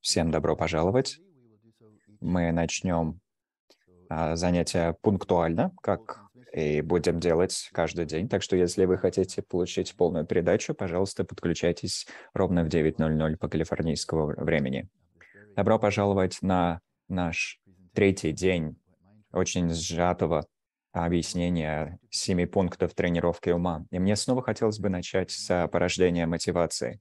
Всем добро пожаловать. Мы начнем а, занятие пунктуально, как и будем делать каждый день. Так что если вы хотите получить полную передачу, пожалуйста, подключайтесь ровно в 9.00 по калифорнийскому времени. Добро пожаловать на наш третий день очень сжатого объяснения семи пунктов тренировки ума. И мне снова хотелось бы начать с порождения мотивации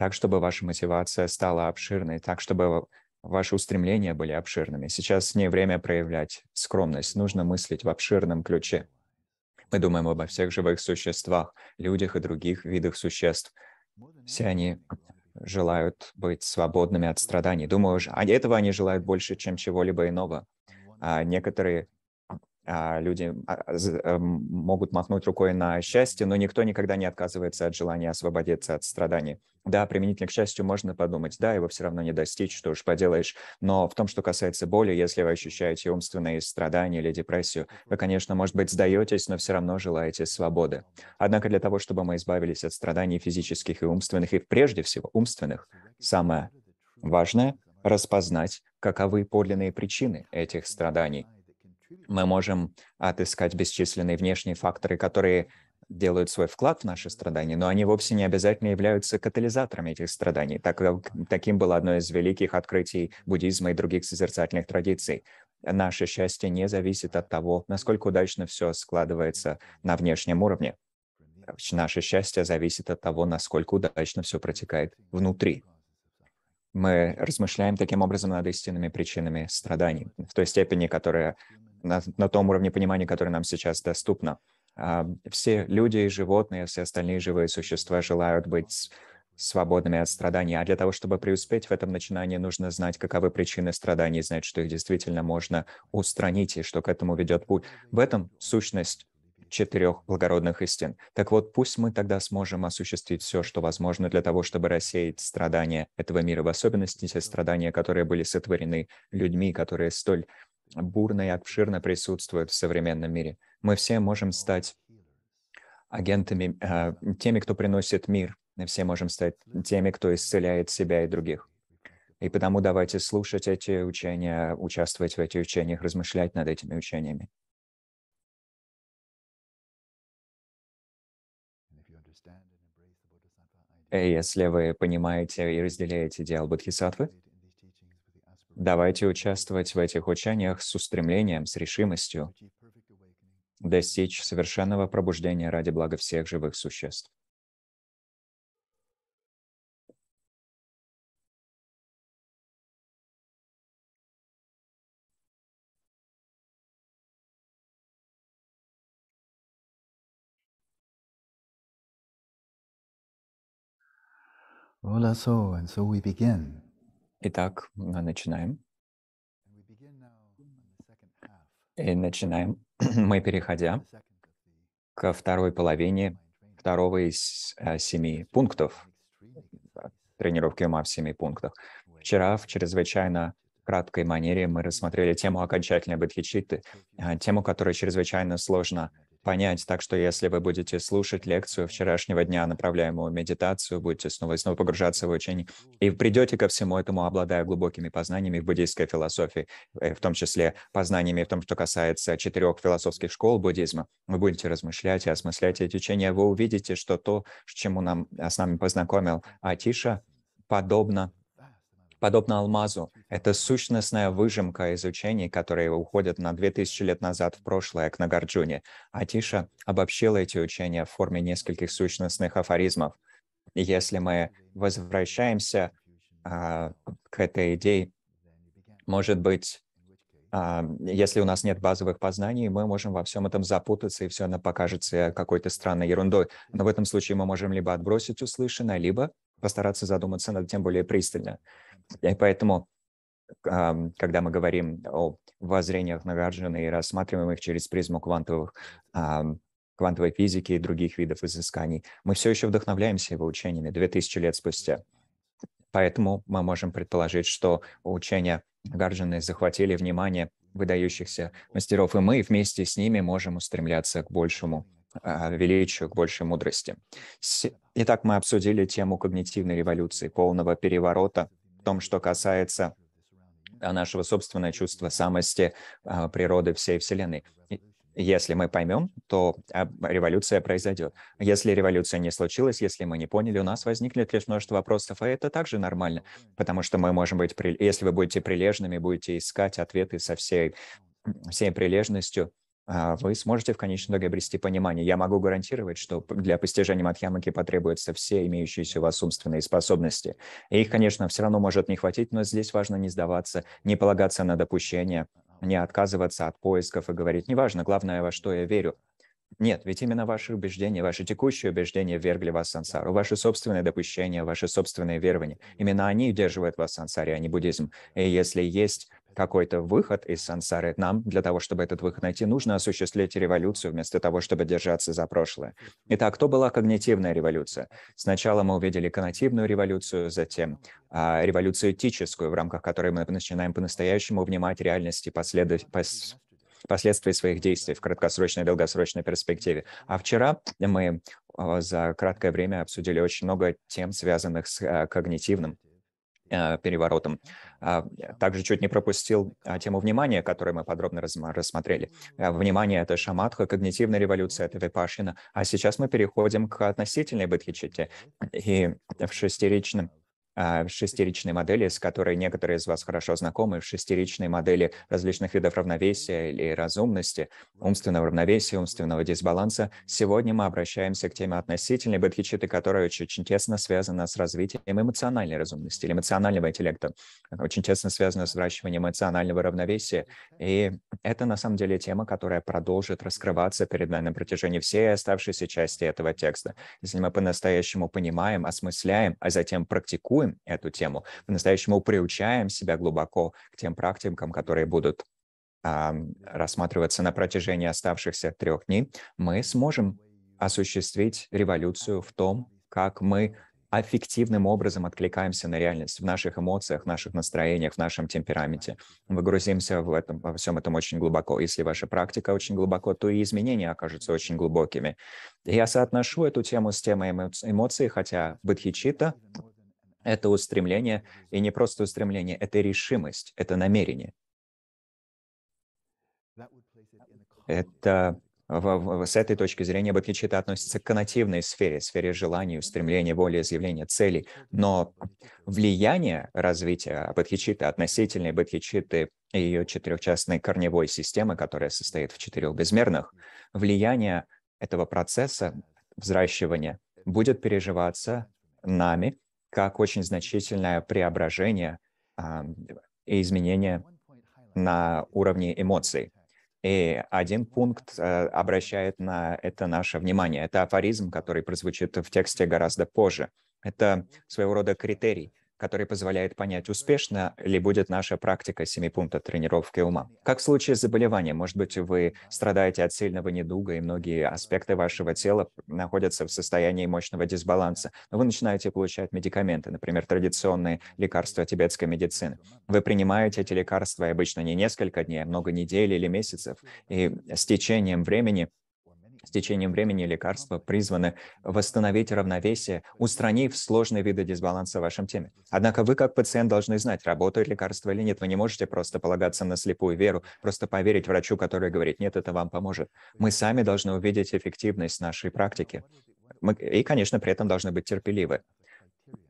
так, чтобы ваша мотивация стала обширной, так, чтобы ваши устремления были обширными. Сейчас не время проявлять скромность, нужно мыслить в обширном ключе. Мы думаем обо всех живых существах, людях и других видах существ. Все они желают быть свободными от страданий. Думаю, а этого они желают больше, чем чего-либо иного. А некоторые а, люди а, а, могут махнуть рукой на счастье, но никто никогда не отказывается от желания освободиться от страданий. Да, применительно к счастью можно подумать, да, его все равно не достичь, что уж поделаешь, но в том, что касается боли, если вы ощущаете умственные страдания или депрессию, вы, конечно, может быть, сдаетесь, но все равно желаете свободы. Однако для того, чтобы мы избавились от страданий физических и умственных, и прежде всего умственных, самое важное – распознать, каковы подлинные причины этих страданий – мы можем отыскать бесчисленные внешние факторы, которые делают свой вклад в наши страдания, но они вовсе не обязательно являются катализаторами этих страданий, так э, таким было одно из великих открытий буддизма и других созерцательных традиций. Наше счастье не зависит от того, насколько удачно все складывается на внешнем уровне. Наше счастье зависит от того, насколько удачно все протекает внутри. Мы размышляем таким образом над истинными причинами страданий, в той степени, которая на, на том уровне понимания, который нам сейчас доступно. А, все люди и животные, все остальные живые существа желают быть свободными от страданий. А для того, чтобы преуспеть в этом начинании, нужно знать, каковы причины страданий, знать, что их действительно можно устранить и что к этому ведет путь. В этом сущность четырех благородных истин. Так вот, пусть мы тогда сможем осуществить все, что возможно для того, чтобы рассеять страдания этого мира, в особенности те страдания, которые были сотворены людьми, которые столь бурно и обширно присутствует в современном мире. Мы все можем стать агентами, э, теми, кто приносит мир. Мы все можем стать теми, кто исцеляет себя и других. И потому давайте слушать эти учения, участвовать в этих учениях, размышлять над этими учениями. если вы понимаете и разделяете идеал Бодхисаттвы, Давайте участвовать в этих учениях с устремлением, с решимостью достичь совершенного пробуждения ради блага всех живых существ. Hola, so and so we begin. Итак, мы начинаем. И начинаем мы, переходя ко второй половине второго из э, семи пунктов, э, тренировки ума в семи пунктах. Вчера в чрезвычайно краткой манере мы рассмотрели тему окончательной бодхичитты, э, тему, которая чрезвычайно сложно понять. Так что если вы будете слушать лекцию вчерашнего дня, направляемую медитацию, будете снова и снова погружаться в учение, и придете ко всему этому, обладая глубокими познаниями в буддийской философии, э, в том числе познаниями в том, что касается четырех философских школ буддизма, вы будете размышлять и осмыслять эти учения, вы увидите, что то, с чему нам, а, с нами познакомил Атиша, подобно подобно алмазу. Это сущностная выжимка из учений, которые уходят на 2000 лет назад в прошлое к Нагарджуне. Атиша обобщила эти учения в форме нескольких сущностных афоризмов. И если мы возвращаемся а, к этой идее, может быть, а, если у нас нет базовых познаний, мы можем во всем этом запутаться, и все оно покажется какой-то странной ерундой. Но в этом случае мы можем либо отбросить услышанное, либо постараться задуматься над тем более пристально. И поэтому, когда мы говорим о воззрениях Нагарджина и рассматриваем их через призму квантовых, квантовой физики и других видов изысканий, мы все еще вдохновляемся его учениями 2000 лет спустя. Поэтому мы можем предположить, что учения Гарджины захватили внимание выдающихся мастеров, и мы вместе с ними можем устремляться к большему – а, величию, к большей мудрости. Итак, мы обсудили тему когнитивной революции, полного переворота в том, что касается а, нашего собственного чувства самости а, природы всей Вселенной. Если мы поймем, то революция произойдет. Если революция не случилась, если мы не поняли, у нас возникнет лишь множество вопросов, а это также нормально, потому что мы можем быть, если вы будете прилежными, будете искать ответы со всей, всей прилежностью, а, вы сможете в конечном итоге обрести понимание. Я могу гарантировать, что для постижения матхиамаки потребуются все имеющиеся у вас умственные способности. И их, конечно, все равно может не хватить, но здесь важно не сдаваться, не полагаться на допущения, не отказываться от поисков и говорить, неважно, главное, во что я верю. Нет, ведь именно ваши убеждения, ваши текущие убеждения вергли вас в сансару, ваши собственные допущения, ваши собственные верования. Именно они удерживают вас в сансаре, а не буддизм. И если есть какой-то выход из сансары. Нам для того, чтобы этот выход найти, нужно осуществлять революцию вместо того, чтобы держаться за прошлое. Итак, кто была когнитивная революция. Сначала мы увидели когнитивную революцию, затем а, революцию этическую, в рамках которой мы начинаем по-настоящему внимать реальности последов... пос последствий своих действий в краткосрочной и долгосрочной перспективе. А вчера мы за краткое время обсудили очень много тем, связанных с э, когнитивным Э, переворотом. А, э, также чуть не пропустил а, тему внимания, которую мы подробно рассмотрели. Э, внимание – это шаматха, когнитивная революция – это випашина. А сейчас мы переходим к относительной бытхичите. И в шестеричном а, шестеричной модели, с которой некоторые из вас хорошо знакомы, в шестеричной модели различных видов равновесия или разумности, умственного равновесия, умственного дисбаланса. Сегодня мы обращаемся к теме относительной бодхичиты, которая очень, очень тесно связана с развитием эмоциональной разумности или эмоционального интеллекта, очень тесно связана с выращиванием эмоционального равновесия. И это на самом деле тема, которая продолжит раскрываться перед нами на протяжении всей оставшейся части этого текста. Если мы по-настоящему понимаем, осмысляем, а затем практикуем, практикуем эту тему, по-настоящему приучаем себя глубоко к тем практикам, которые будут а, рассматриваться на протяжении оставшихся трех дней, мы сможем осуществить революцию в том, как мы эффективным образом откликаемся на реальность в наших эмоциях, в наших настроениях, в нашем темпераменте. Мы грузимся в этом, во всем этом очень глубоко. Если ваша практика очень глубоко, то и изменения окажутся очень глубокими. Я соотношу эту тему с темой эмоций, хотя Бадхичита это устремление, и не просто устремление, это решимость, это намерение. Это в, в, с этой точки зрения бодхичитта относится к коннотивной сфере, сфере желаний, устремлений, воли, изъявления, целей. Но влияние развития бодхичитты, относительной бодхичитты и ее четырехчастной корневой системы, которая состоит в четырех безмерных, влияние этого процесса взращивания будет переживаться нами как очень значительное преображение а, и изменение на уровне эмоций. И один пункт э, обращает на это наше внимание. Это афоризм, который прозвучит в тексте гораздо позже. Это своего рода критерий, который позволяет понять, успешно ли будет наша практика семи пунктов тренировки ума. Как в случае заболевания, может быть, вы страдаете от сильного недуга, и многие аспекты вашего тела находятся в состоянии мощного дисбаланса, но вы начинаете получать медикаменты, например, традиционные лекарства тибетской медицины. Вы принимаете эти лекарства обычно не несколько дней, а много недель или месяцев, и с течением времени с течением времени лекарства призваны восстановить равновесие, устранив сложные виды дисбаланса в вашем теме. Однако вы, как пациент, должны знать, работает лекарство или нет. Вы не можете просто полагаться на слепую веру, просто поверить врачу, который говорит, нет, это вам поможет. Мы сами должны увидеть эффективность нашей практики. Мы, и, конечно, при этом должны быть терпеливы.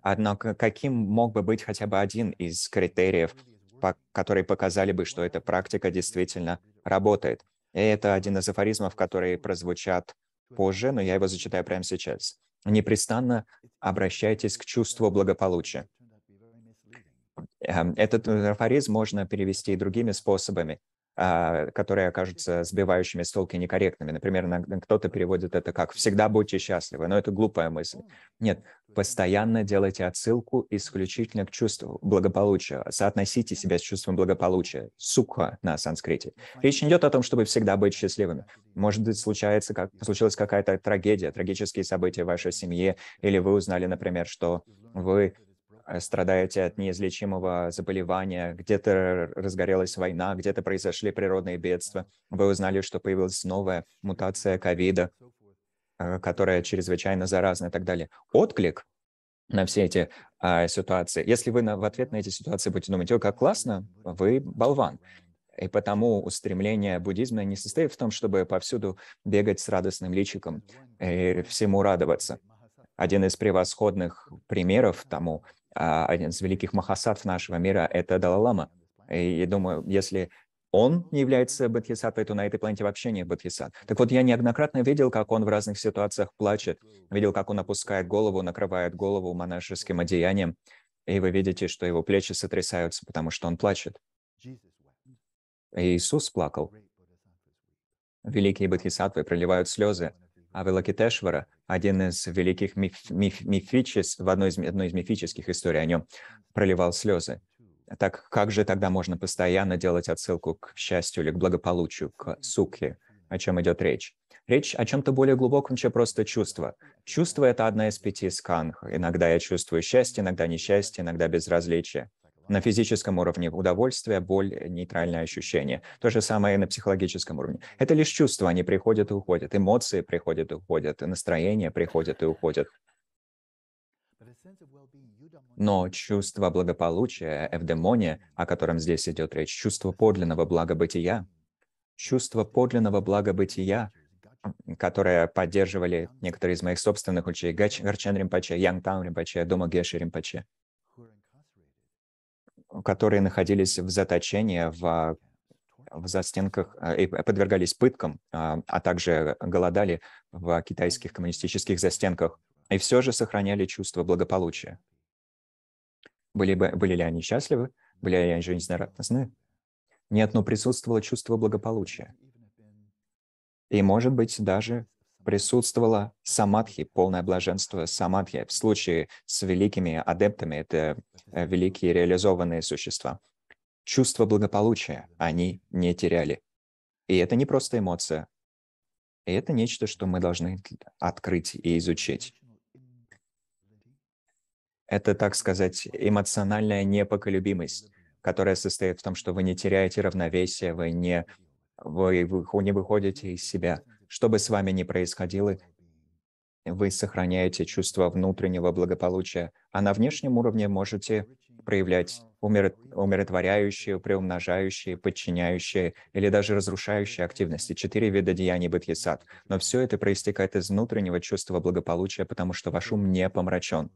Однако каким мог бы быть хотя бы один из критериев, по, которые показали бы, что эта практика действительно работает? Это один из афоризмов, которые прозвучат позже, но я его зачитаю прямо сейчас. «Непрестанно обращайтесь к чувству благополучия». Эм, этот э, афоризм можно перевести и другими способами. А, которые окажутся сбивающими с толки некорректными. Например, кто-то переводит это как «всегда будьте счастливы», но это глупая мысль. Нет, постоянно делайте отсылку исключительно к чувству благополучия. Соотносите себя с чувством благополучия. "Сука" на санскрите. Ну, Речь идет о том, чтобы всегда быть счастливыми. Может быть, случается, как, случилась какая-то трагедия, трагические события в вашей семье, или вы узнали, например, что вы Э, страдаете от неизлечимого заболевания, где-то разгорелась война, где-то произошли природные бедствия, вы узнали, что появилась новая мутация ковида, э, которая чрезвычайно заразна и так далее. Отклик на все эти а, ситуации. Если вы на, в ответ на эти ситуации будете думать, ой, как классно, вы болван. И потому устремление буддизма не состоит в том, чтобы повсюду бегать с радостным личиком и всему радоваться. Один из превосходных примеров тому а, один из великих махасат нашего мира – это Далалама. И я думаю, если он не является бодхисаттвой, то на этой планете вообще не бодхисаттв. Так вот, я неоднократно видел, как он в разных ситуациях плачет, видел, как он опускает голову, накрывает голову монашеским одеянием, и вы видите, что его плечи сотрясаются, потому что он плачет. И Иисус плакал. Великие бодхисаттвы проливают слезы, Авелокитешвара, один из великих миф, миф, мифичес, в одной из, одной из мифических историй о нем проливал слезы. Так как же тогда можно постоянно делать отсылку к счастью или к благополучию, к сукхе, о чем идет речь? Речь о чем-то более глубоком, чем просто чувство. Чувство — это одна из пяти сканх. Иногда я чувствую счастье, иногда несчастье, иногда безразличие на физическом уровне удовольствие, боль, э, нейтральное ощущение. То же самое и на психологическом уровне. Это лишь чувства, они приходят и уходят, эмоции приходят и уходят, настроение приходят и уходят. Но чувство благополучия, эвдемония, о котором здесь идет речь, чувство подлинного благобытия, чувство подлинного благобытия, которое поддерживали некоторые из моих собственных учей, Гач, Гарчан Римпаче, Янг Таун Римпаче, Дома Геши Римпаче – которые находились в заточении, в, в застенках, а, и подвергались пыткам, а, а также голодали в китайских коммунистических застенках, и все же сохраняли чувство благополучия. Были, бы, были ли они счастливы? Были ли они жизнерадостны? Нет, но присутствовало чувство благополучия. И, может быть, даже присутствовала самадхи, полное блаженство самадхи. В случае с великими адептами это э, великие реализованные существа. Чувство благополучия они не теряли. И это не просто эмоция. И это нечто, что мы должны открыть и изучить. Это, так сказать, эмоциональная непоколюбимость, которая состоит в том, что вы не теряете равновесие, вы не, вы, вы не выходите из себя – что бы с вами ни происходило, вы сохраняете чувство внутреннего благополучия, а на внешнем уровне можете проявлять умиротворяющие, приумножающие, подчиняющие или даже разрушающие активности. Четыре вида деяний бодхисат. Но все это проистекает из внутреннего чувства благополучия, потому что ваш ум не помрачен.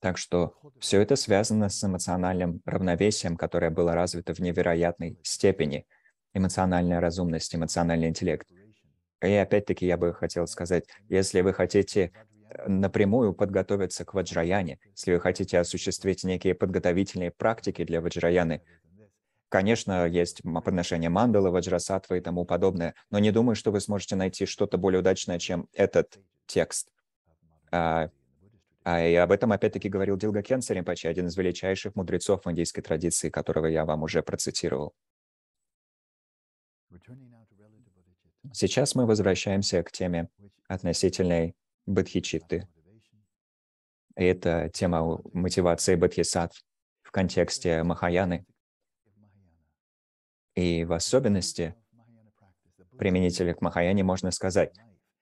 Так что все это связано с эмоциональным равновесием, которое было развито в невероятной степени – эмоциональная разумность, эмоциональный интеллект. И опять-таки я бы хотел сказать, если вы хотите э, напрямую подготовиться к ваджраяне, если вы хотите осуществить некие подготовительные практики для ваджраяны, Конечно, есть подношение мандалы, ваджрасатвы и тому подобное, но не думаю, что вы сможете найти что-то более удачное, чем этот текст. А, а и об этом опять-таки говорил Дилга Кенсер, один из величайших мудрецов индийской традиции, которого я вам уже процитировал. Сейчас мы возвращаемся к теме относительной бодхичитты. Это тема мотивации бодхисаттв в контексте Махаяны. И в особенности применителя к Махаяне можно сказать,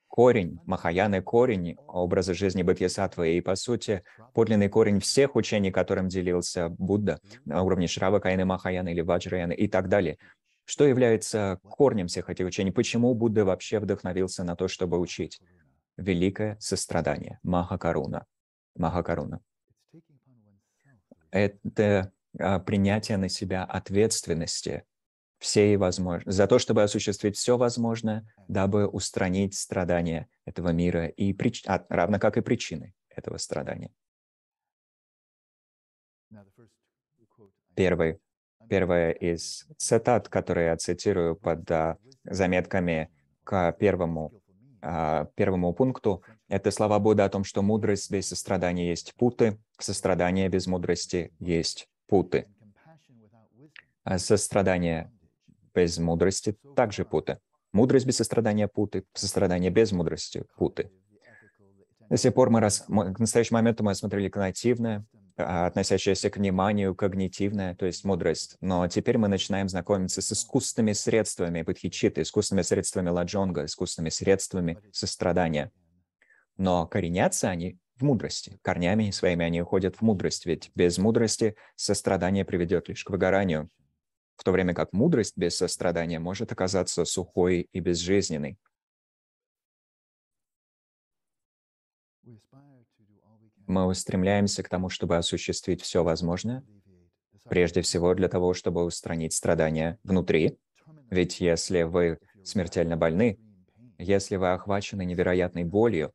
корень, Махаяны корень образа жизни Бодхисаттвы и, по сути, подлинный корень всех учений, которым делился Будда на уровне Шравакаяны, Махаяны или Ваджраяны и так далее. Что является корнем всех этих учений? Почему Будда вообще вдохновился на то, чтобы учить? Великое сострадание, Махакаруна. Махакаруна. Это а, принятие на себя ответственности всей возмож за то, чтобы осуществить все возможное, дабы устранить страдания этого мира, и прич... а, равно как и причины этого страдания. Первый Первая из цитат, которые я цитирую под а, заметками к первому, а, первому пункту, это слова Будды о том, что мудрость без сострадания есть путы, сострадание без мудрости есть путы. А сострадание без мудрости также путы. Мудрость без сострадания путы, сострадание без мудрости путы. До сих пор мы, раз, мы к настоящему моменту мы осмотрели когнитивное, а, относящаяся к вниманию, когнитивная, то есть мудрость. Но теперь мы начинаем знакомиться с искусственными средствами бодхичиты, искусственными средствами ладжонга, искусственными средствами сострадания. Но коренятся они в мудрости. Корнями своими они уходят в мудрость, ведь без мудрости сострадание приведет лишь к выгоранию, в то время как мудрость без сострадания может оказаться сухой и безжизненной. мы устремляемся к тому, чтобы осуществить все возможное, прежде всего для того, чтобы устранить страдания внутри. Ведь если вы смертельно больны, если вы охвачены невероятной болью,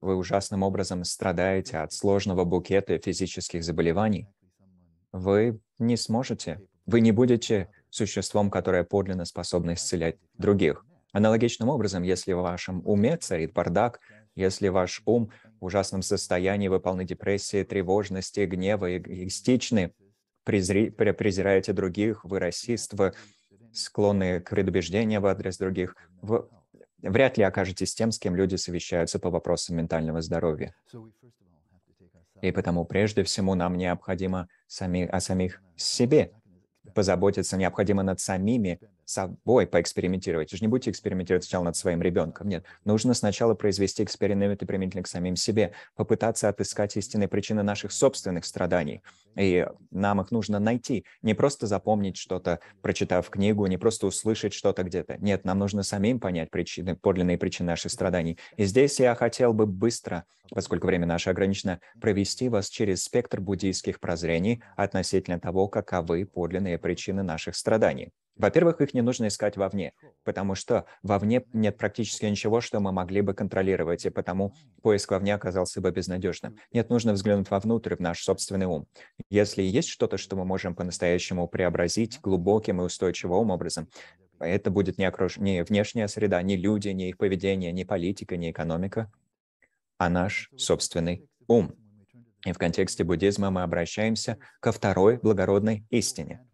вы ужасным образом страдаете от сложного букета физических заболеваний, вы не сможете, вы не будете существом, которое подлинно способно исцелять других. Аналогичным образом, если в вашем уме царит бардак, если ваш ум в ужасном состоянии, вы полны депрессии, тревожности, гнева, эгоистичны, презри, презираете других, вы расист, вы склонны к предубеждению в адрес других, вы вряд ли окажетесь тем, с кем люди совещаются по вопросам ментального здоровья. И потому прежде всего нам необходимо сами, о самих себе позаботиться, необходимо над самими собой поэкспериментировать. Вы же не будете экспериментировать сначала над своим ребенком. Нет, нужно сначала произвести эксперименты применительно к самим себе, попытаться отыскать истинные причины наших собственных страданий. И нам их нужно найти. Не просто запомнить что-то, прочитав книгу, не просто услышать что-то где-то. Нет, нам нужно самим понять причины, подлинные причины наших страданий. И здесь я хотел бы быстро, поскольку время наше ограничено, провести вас через спектр буддийских прозрений относительно того, каковы подлинные причины наших страданий. Во-первых, их не нужно искать вовне, потому что вовне нет практически ничего, что мы могли бы контролировать, и потому поиск вовне оказался бы безнадежным. Нет, нужно взглянуть вовнутрь, в наш собственный ум. Если есть что-то, что мы можем по-настоящему преобразить глубоким и устойчивым образом, это будет не, окруж... не внешняя среда, не люди, не их поведение, не политика, не экономика, а наш собственный ум. И в контексте буддизма мы обращаемся ко второй благородной истине –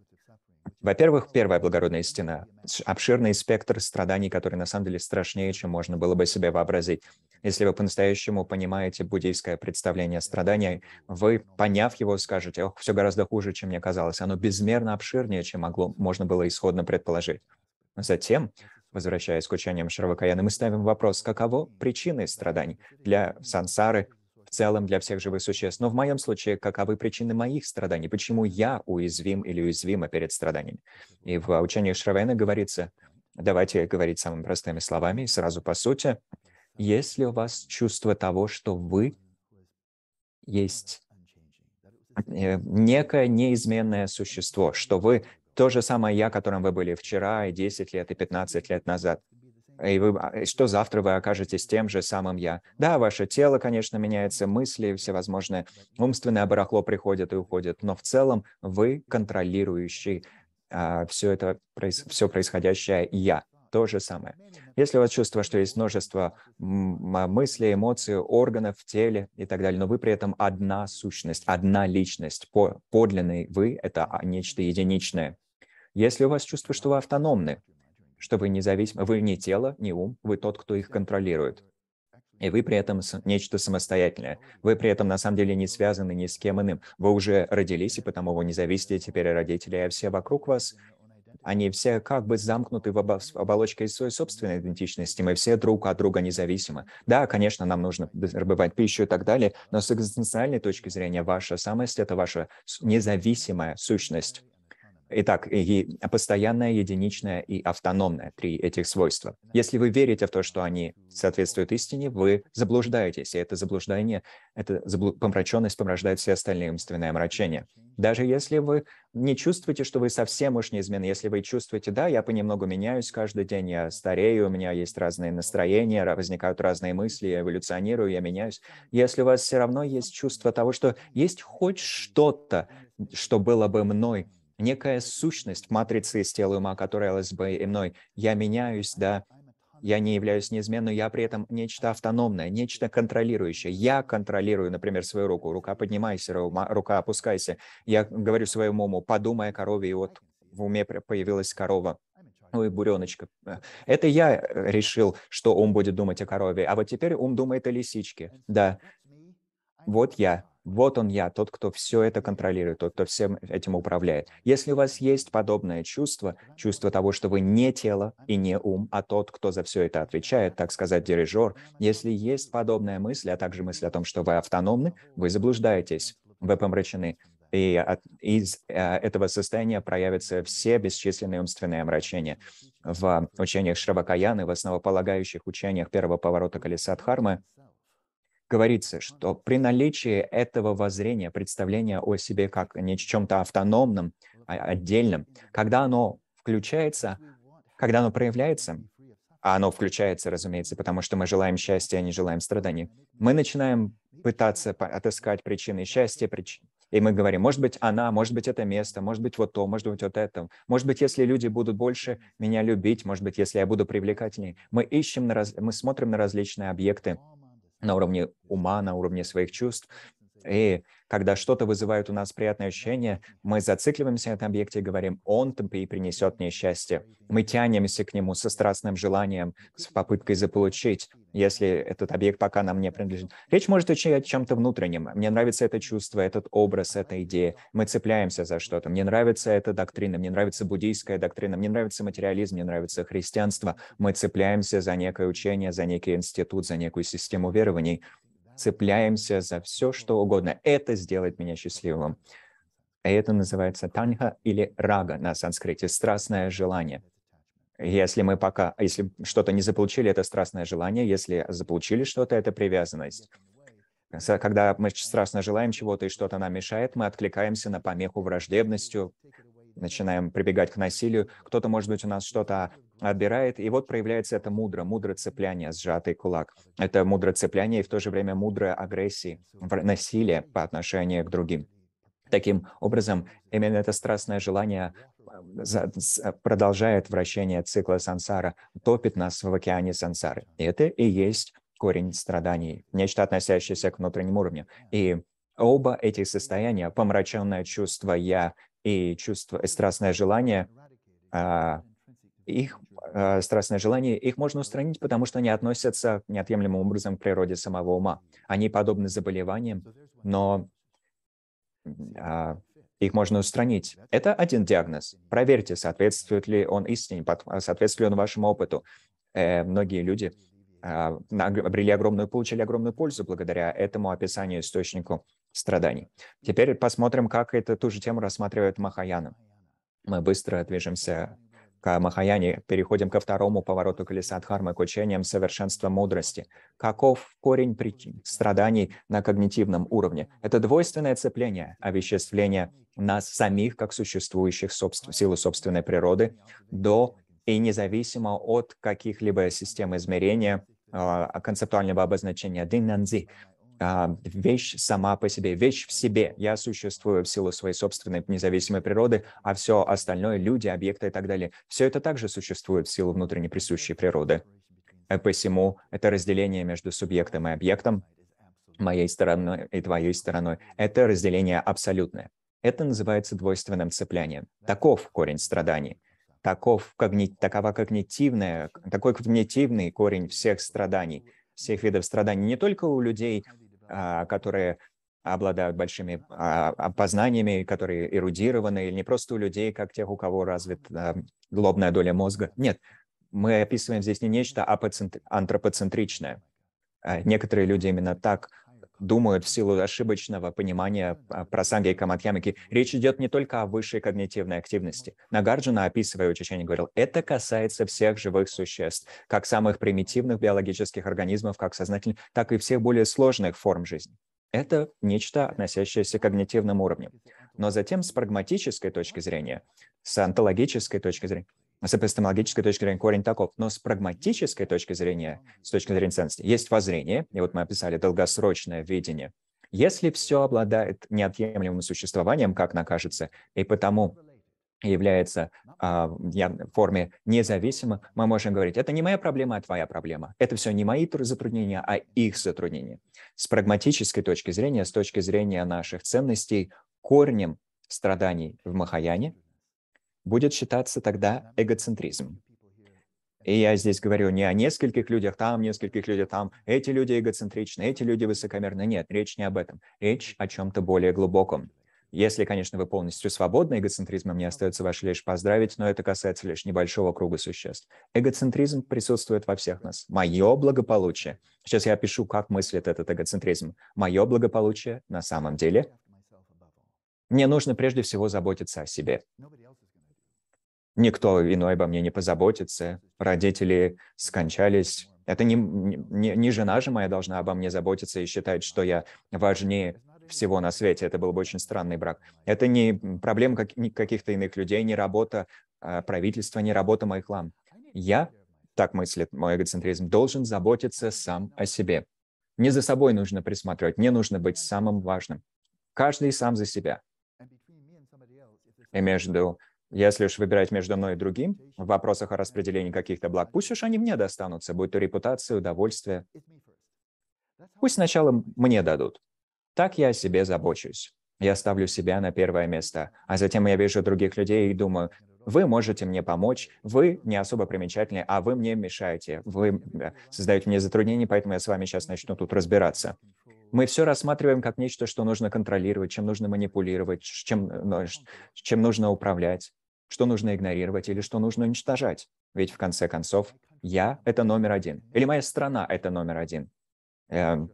во-первых, первая благородная истина: обширный спектр страданий, которые на самом деле страшнее, чем можно было бы себе вообразить. Если вы по-настоящему понимаете буддийское представление страдания, вы, поняв его, скажете, «Ох, все гораздо хуже, чем мне казалось». Оно безмерно обширнее, чем могло, можно было исходно предположить. Затем, возвращаясь к учениям Шравакаяна, мы ставим вопрос, каково причины страданий для сансары — в целом для всех живых существ. Но в моем случае, каковы причины моих страданий? Почему я уязвим или уязвима перед страданиями? И в учении Шравена говорится, давайте говорить самыми простыми словами, и сразу по сути, если у вас чувство того, что вы есть э, некое неизменное существо, что вы то же самое я, которым вы были вчера, и 10 лет, и 15 лет назад – и вы, а, что завтра вы окажетесь тем же самым я. Да, ваше тело, конечно, меняется, мысли, всевозможные умственное барахло приходит и уходит, но в целом вы контролирующий а, все это, все происходящее я. То же самое. Если у вас чувство, что есть множество а, мыслей, эмоций, органов в теле и так далее, но вы при этом одна сущность, одна личность, подлинный вы — это а, нечто единичное. Если у вас чувство, что вы автономны, что вы независимы, вы не тело, не ум, вы тот, кто их контролирует. И вы при этом нечто самостоятельное. Вы при этом на самом деле не связаны ни с кем иным. Вы уже родились, и потому вы не зависите а теперь родители, а все вокруг вас они все как бы замкнуты в оболочке своей собственной идентичности, мы все друг от друга независимы. Да, конечно, нам нужно добывать пищу и так далее, но с экзистенциальной точки зрения ваша самость – это ваша независимая сущность. Итак, и постоянное, единичное и автономное – три этих свойства. Если вы верите в то, что они соответствуют истине, вы заблуждаетесь, и это заблуждение, эта заблу... помраченность помрождает все остальные умственные омрачения. Даже если вы не чувствуете, что вы совсем уж неизменны, если вы чувствуете, да, я понемногу меняюсь каждый день, я старею, у меня есть разные настроения, возникают разные мысли, я эволюционирую, я меняюсь. Если у вас все равно есть чувство того, что есть хоть что-то, что было бы мной, некая сущность в матрице из тела ума, которая явилась бы мной. Я меняюсь, да, я не являюсь неизменным, я при этом нечто автономное, нечто контролирующее. Я контролирую, например, свою руку. Рука поднимайся, рука опускайся. Я говорю своему уму, подумай о корове, и вот в уме появилась корова. ну и буреночка. Это я э, решил, что ум будет думать о корове, а вот теперь ум думает о лисичке. Да, вот я вот он я, тот, кто все это контролирует, тот, кто всем этим управляет. Если у вас есть подобное чувство, чувство того, что вы не тело и не ум, а тот, кто за все это отвечает, так сказать, дирижер, если есть подобная мысль, а также мысль о том, что вы автономны, вы заблуждаетесь, вы помрачены. И от, из э, этого состояния проявятся все бесчисленные умственные омрачения. В учениях Шравакаяны, в основополагающих учениях первого поворота колеса Дхармы, говорится, что при наличии этого воззрения, представления о себе как не чем-то автономном, ну а, отдельном, когда оно включается, когда оно проявляется, а оно включается, разумеется, потому что мы желаем счастья, а не желаем страданий, мы начинаем пытаться отыскать причины счастья, прич... и мы говорим, может быть, она, может быть, это место, может быть, вот то, может быть, вот это. Может быть, если люди будут больше меня любить, может быть, если я буду привлекательнее. Мы ищем, на раз... мы смотрим на различные объекты, на уровне ума, на уровне своих чувств, и когда что-то вызывает у нас приятное ощущение, мы зацикливаемся на этом объекте и говорим, он там и принесет мне счастье. Мы тянемся к нему со страстным желанием, с попыткой заполучить, если этот объект пока нам не принадлежит. Речь может идти о чем-то внутреннем. Мне нравится это чувство, этот образ, эта идея. Мы цепляемся за что-то. Мне нравится эта доктрина, мне нравится буддийская доктрина, мне нравится материализм, мне нравится христианство. Мы цепляемся за некое учение, за некий институт, за некую систему верований цепляемся за все, что угодно. Это сделает меня счастливым. это называется танха или рага на санскрите, страстное желание. Если мы пока, если что-то не заполучили, это страстное желание. Если заполучили что-то, это привязанность. Когда мы страстно желаем чего-то и что-то нам мешает, мы откликаемся на помеху враждебностью, начинаем прибегать к насилию. Кто-то, может быть, у нас что-то отбирает, и вот проявляется это мудро, мудро цепляние, сжатый кулак. Это мудро цепляние и в то же время мудро агрессии, насилие по отношению к другим. Таким образом, именно это страстное желание э, э, продолжает вращение цикла сансара, топит нас в океане сансары. это и есть корень страданий, нечто относящееся к внутреннему уровню. И оба эти состояния, помраченное чувство «я» и чувство страстное желание, а, их э, а, страстные желания, их можно устранить, потому что они относятся неотъемлемым образом к природе самого ума. Они подобны заболеваниям, но э, их можно устранить. Это один диагноз. Проверьте, соответствует ли он истине, а, соответствует ли он вашему опыту. Э, многие люди э, обрели огромную, получили огромную пользу благодаря этому описанию источнику страданий. Теперь посмотрим, как эту ту же тему рассматривает Махаяна. Мы быстро движемся к Махаяне переходим ко второму повороту колеса Дхармы к учениям совершенства мудрости. Каков корень причин страданий на когнитивном уровне? Это двойственное цепление, овеществление нас самих, как существующих собств... силу собственной природы, до и независимо от каких-либо систем измерения, а, концептуального обозначения динанзи, а, вещь сама по себе, вещь в себе. Я существую в силу своей собственной независимой природы, а все остальное, люди, объекты и так далее, все это также существует в силу внутренне присущей природы. А посему это разделение между субъектом и объектом, моей стороной и твоей стороной, это разделение абсолютное. Это называется двойственным цеплянием. Таков корень страданий. Таков когни... Такова когнитивная, такой когнитивный корень всех страданий, всех видов страданий, не только у людей, а, которые обладают большими а, познаниями, которые эрудированы, или не просто у людей, как тех, у кого развита лобная доля мозга. Нет, мы описываем здесь не нечто антропоцентричное. А некоторые люди именно так думают в силу ошибочного понимания а, про санги и каматьямики. Речь идет не только о высшей когнитивной активности. Нагарджуна, описывая учение, говорил, это касается всех живых существ, как самых примитивных биологических организмов, как сознательных, так и всех более сложных форм жизни. Это нечто, относящееся к когнитивным уровням. Но затем с прагматической точки зрения, с онтологической точки зрения, с эпистемологической точки зрения корень таков, но с прагматической точки зрения, с точки зрения ценности, есть воззрение, и вот мы описали долгосрочное видение. Если все обладает неотъемлемым существованием, как накажется, и потому является а, в форме независимо, мы можем говорить, это не моя проблема, а твоя проблема. Это все не мои затруднения, а их затруднения. С прагматической точки зрения, с точки зрения наших ценностей, корнем страданий в Махаяне – будет считаться тогда эгоцентризм. И я здесь говорю не о нескольких людях там, нескольких людях там, эти люди эгоцентричны, эти люди высокомерны. Нет, речь не об этом. Речь о чем-то более глубоком. Если, конечно, вы полностью свободны эгоцентризмом, мне остается ваше лишь поздравить, но это касается лишь небольшого круга существ. Эгоцентризм присутствует во всех нас. Мое благополучие. Сейчас я опишу, как мыслит этот эгоцентризм. Мое благополучие на самом деле. Мне нужно прежде всего заботиться о себе никто иной обо мне не позаботится, родители скончались. Это не, не, не жена же моя должна обо мне заботиться и считать, что я важнее всего на свете. Это был бы очень странный брак. Это не проблема как, каких-то иных людей, не работа а, правительства, не работа моих лам. Я, так мыслит мой эгоцентризм, должен заботиться сам о себе. Не за собой нужно присматривать, Не нужно быть самым важным. Каждый сам за себя. И между если уж выбирать между мной и другим, в вопросах о распределении каких-то благ, пусть уж они мне достанутся, будь то репутация, удовольствие. Пусть сначала мне дадут. Так я о себе забочусь. Я ставлю себя на первое место, а затем я вижу других людей и думаю, вы можете мне помочь, вы не особо примечательны, а вы мне мешаете, вы создаете мне затруднения, поэтому я с вами сейчас начну тут разбираться. Мы все рассматриваем как нечто, что нужно контролировать, чем нужно манипулировать, чем, э, чем нужно управлять что нужно игнорировать или что нужно уничтожать. Ведь в конце концов, я — это номер один. Или моя страна — это номер один. Эм,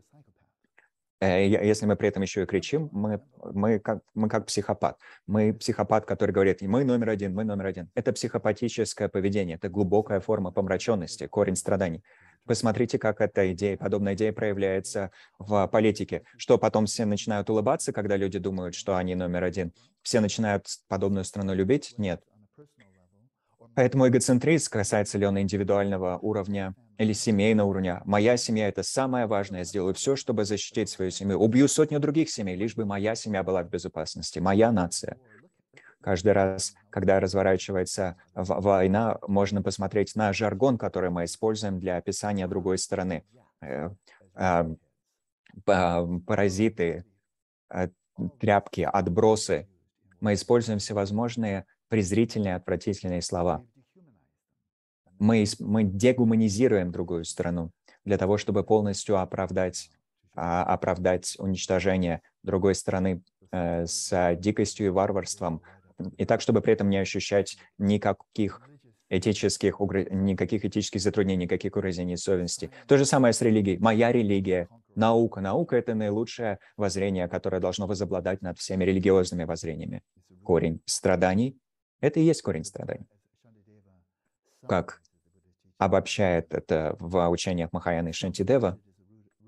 э, если мы при этом еще и кричим, мы, мы, как, мы как психопат. Мы психопат, который говорит, мы номер один, мы номер один. Это психопатическое поведение, это глубокая форма помраченности, корень страданий. Посмотрите, как эта идея, подобная идея проявляется в политике. Что потом все начинают улыбаться, когда люди думают, что они номер один. Все начинают подобную страну любить? Нет. Поэтому эгоцентризм, касается ли он индивидуального уровня или семейного уровня, моя семья — это самое важное, я сделаю все, чтобы защитить свою семью, убью сотню других семей, лишь бы моя семья была в безопасности, моя нация. Каждый раз, когда разворачивается война, можно посмотреть на жаргон, который мы используем для описания другой стороны. Э, а, паразиты, а, тряпки, отбросы. Мы используем всевозможные презрительные, отвратительные слова. Мы, мы дегуманизируем другую страну для того, чтобы полностью оправдать, а, оправдать уничтожение другой страны э, с дикостью и варварством, и так, чтобы при этом не ощущать никаких этических, никаких этических затруднений, никаких угрызений совести. То же самое с религией. Моя религия, наука. Наука – это наилучшее воззрение, которое должно возобладать над всеми религиозными воззрениями. Корень страданий – это и есть корень страданий. Как обобщает это в учениях Махаяны и Шантидева,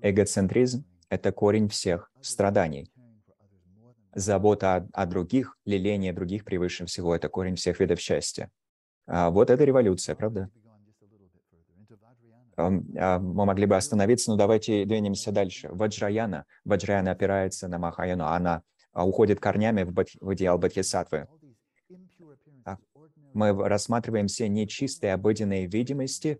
эгоцентризм – это корень всех страданий забота о, о других, леление других превыше всего. Это корень всех видов счастья. А вот это революция, правда? А, мы могли бы остановиться, но давайте двинемся дальше. Ваджраяна. Ваджраяна опирается на Махаяну. Она а, уходит корнями в, Бодхи, в идеал Бадхисаттвы. Мы рассматриваем все нечистые обыденные видимости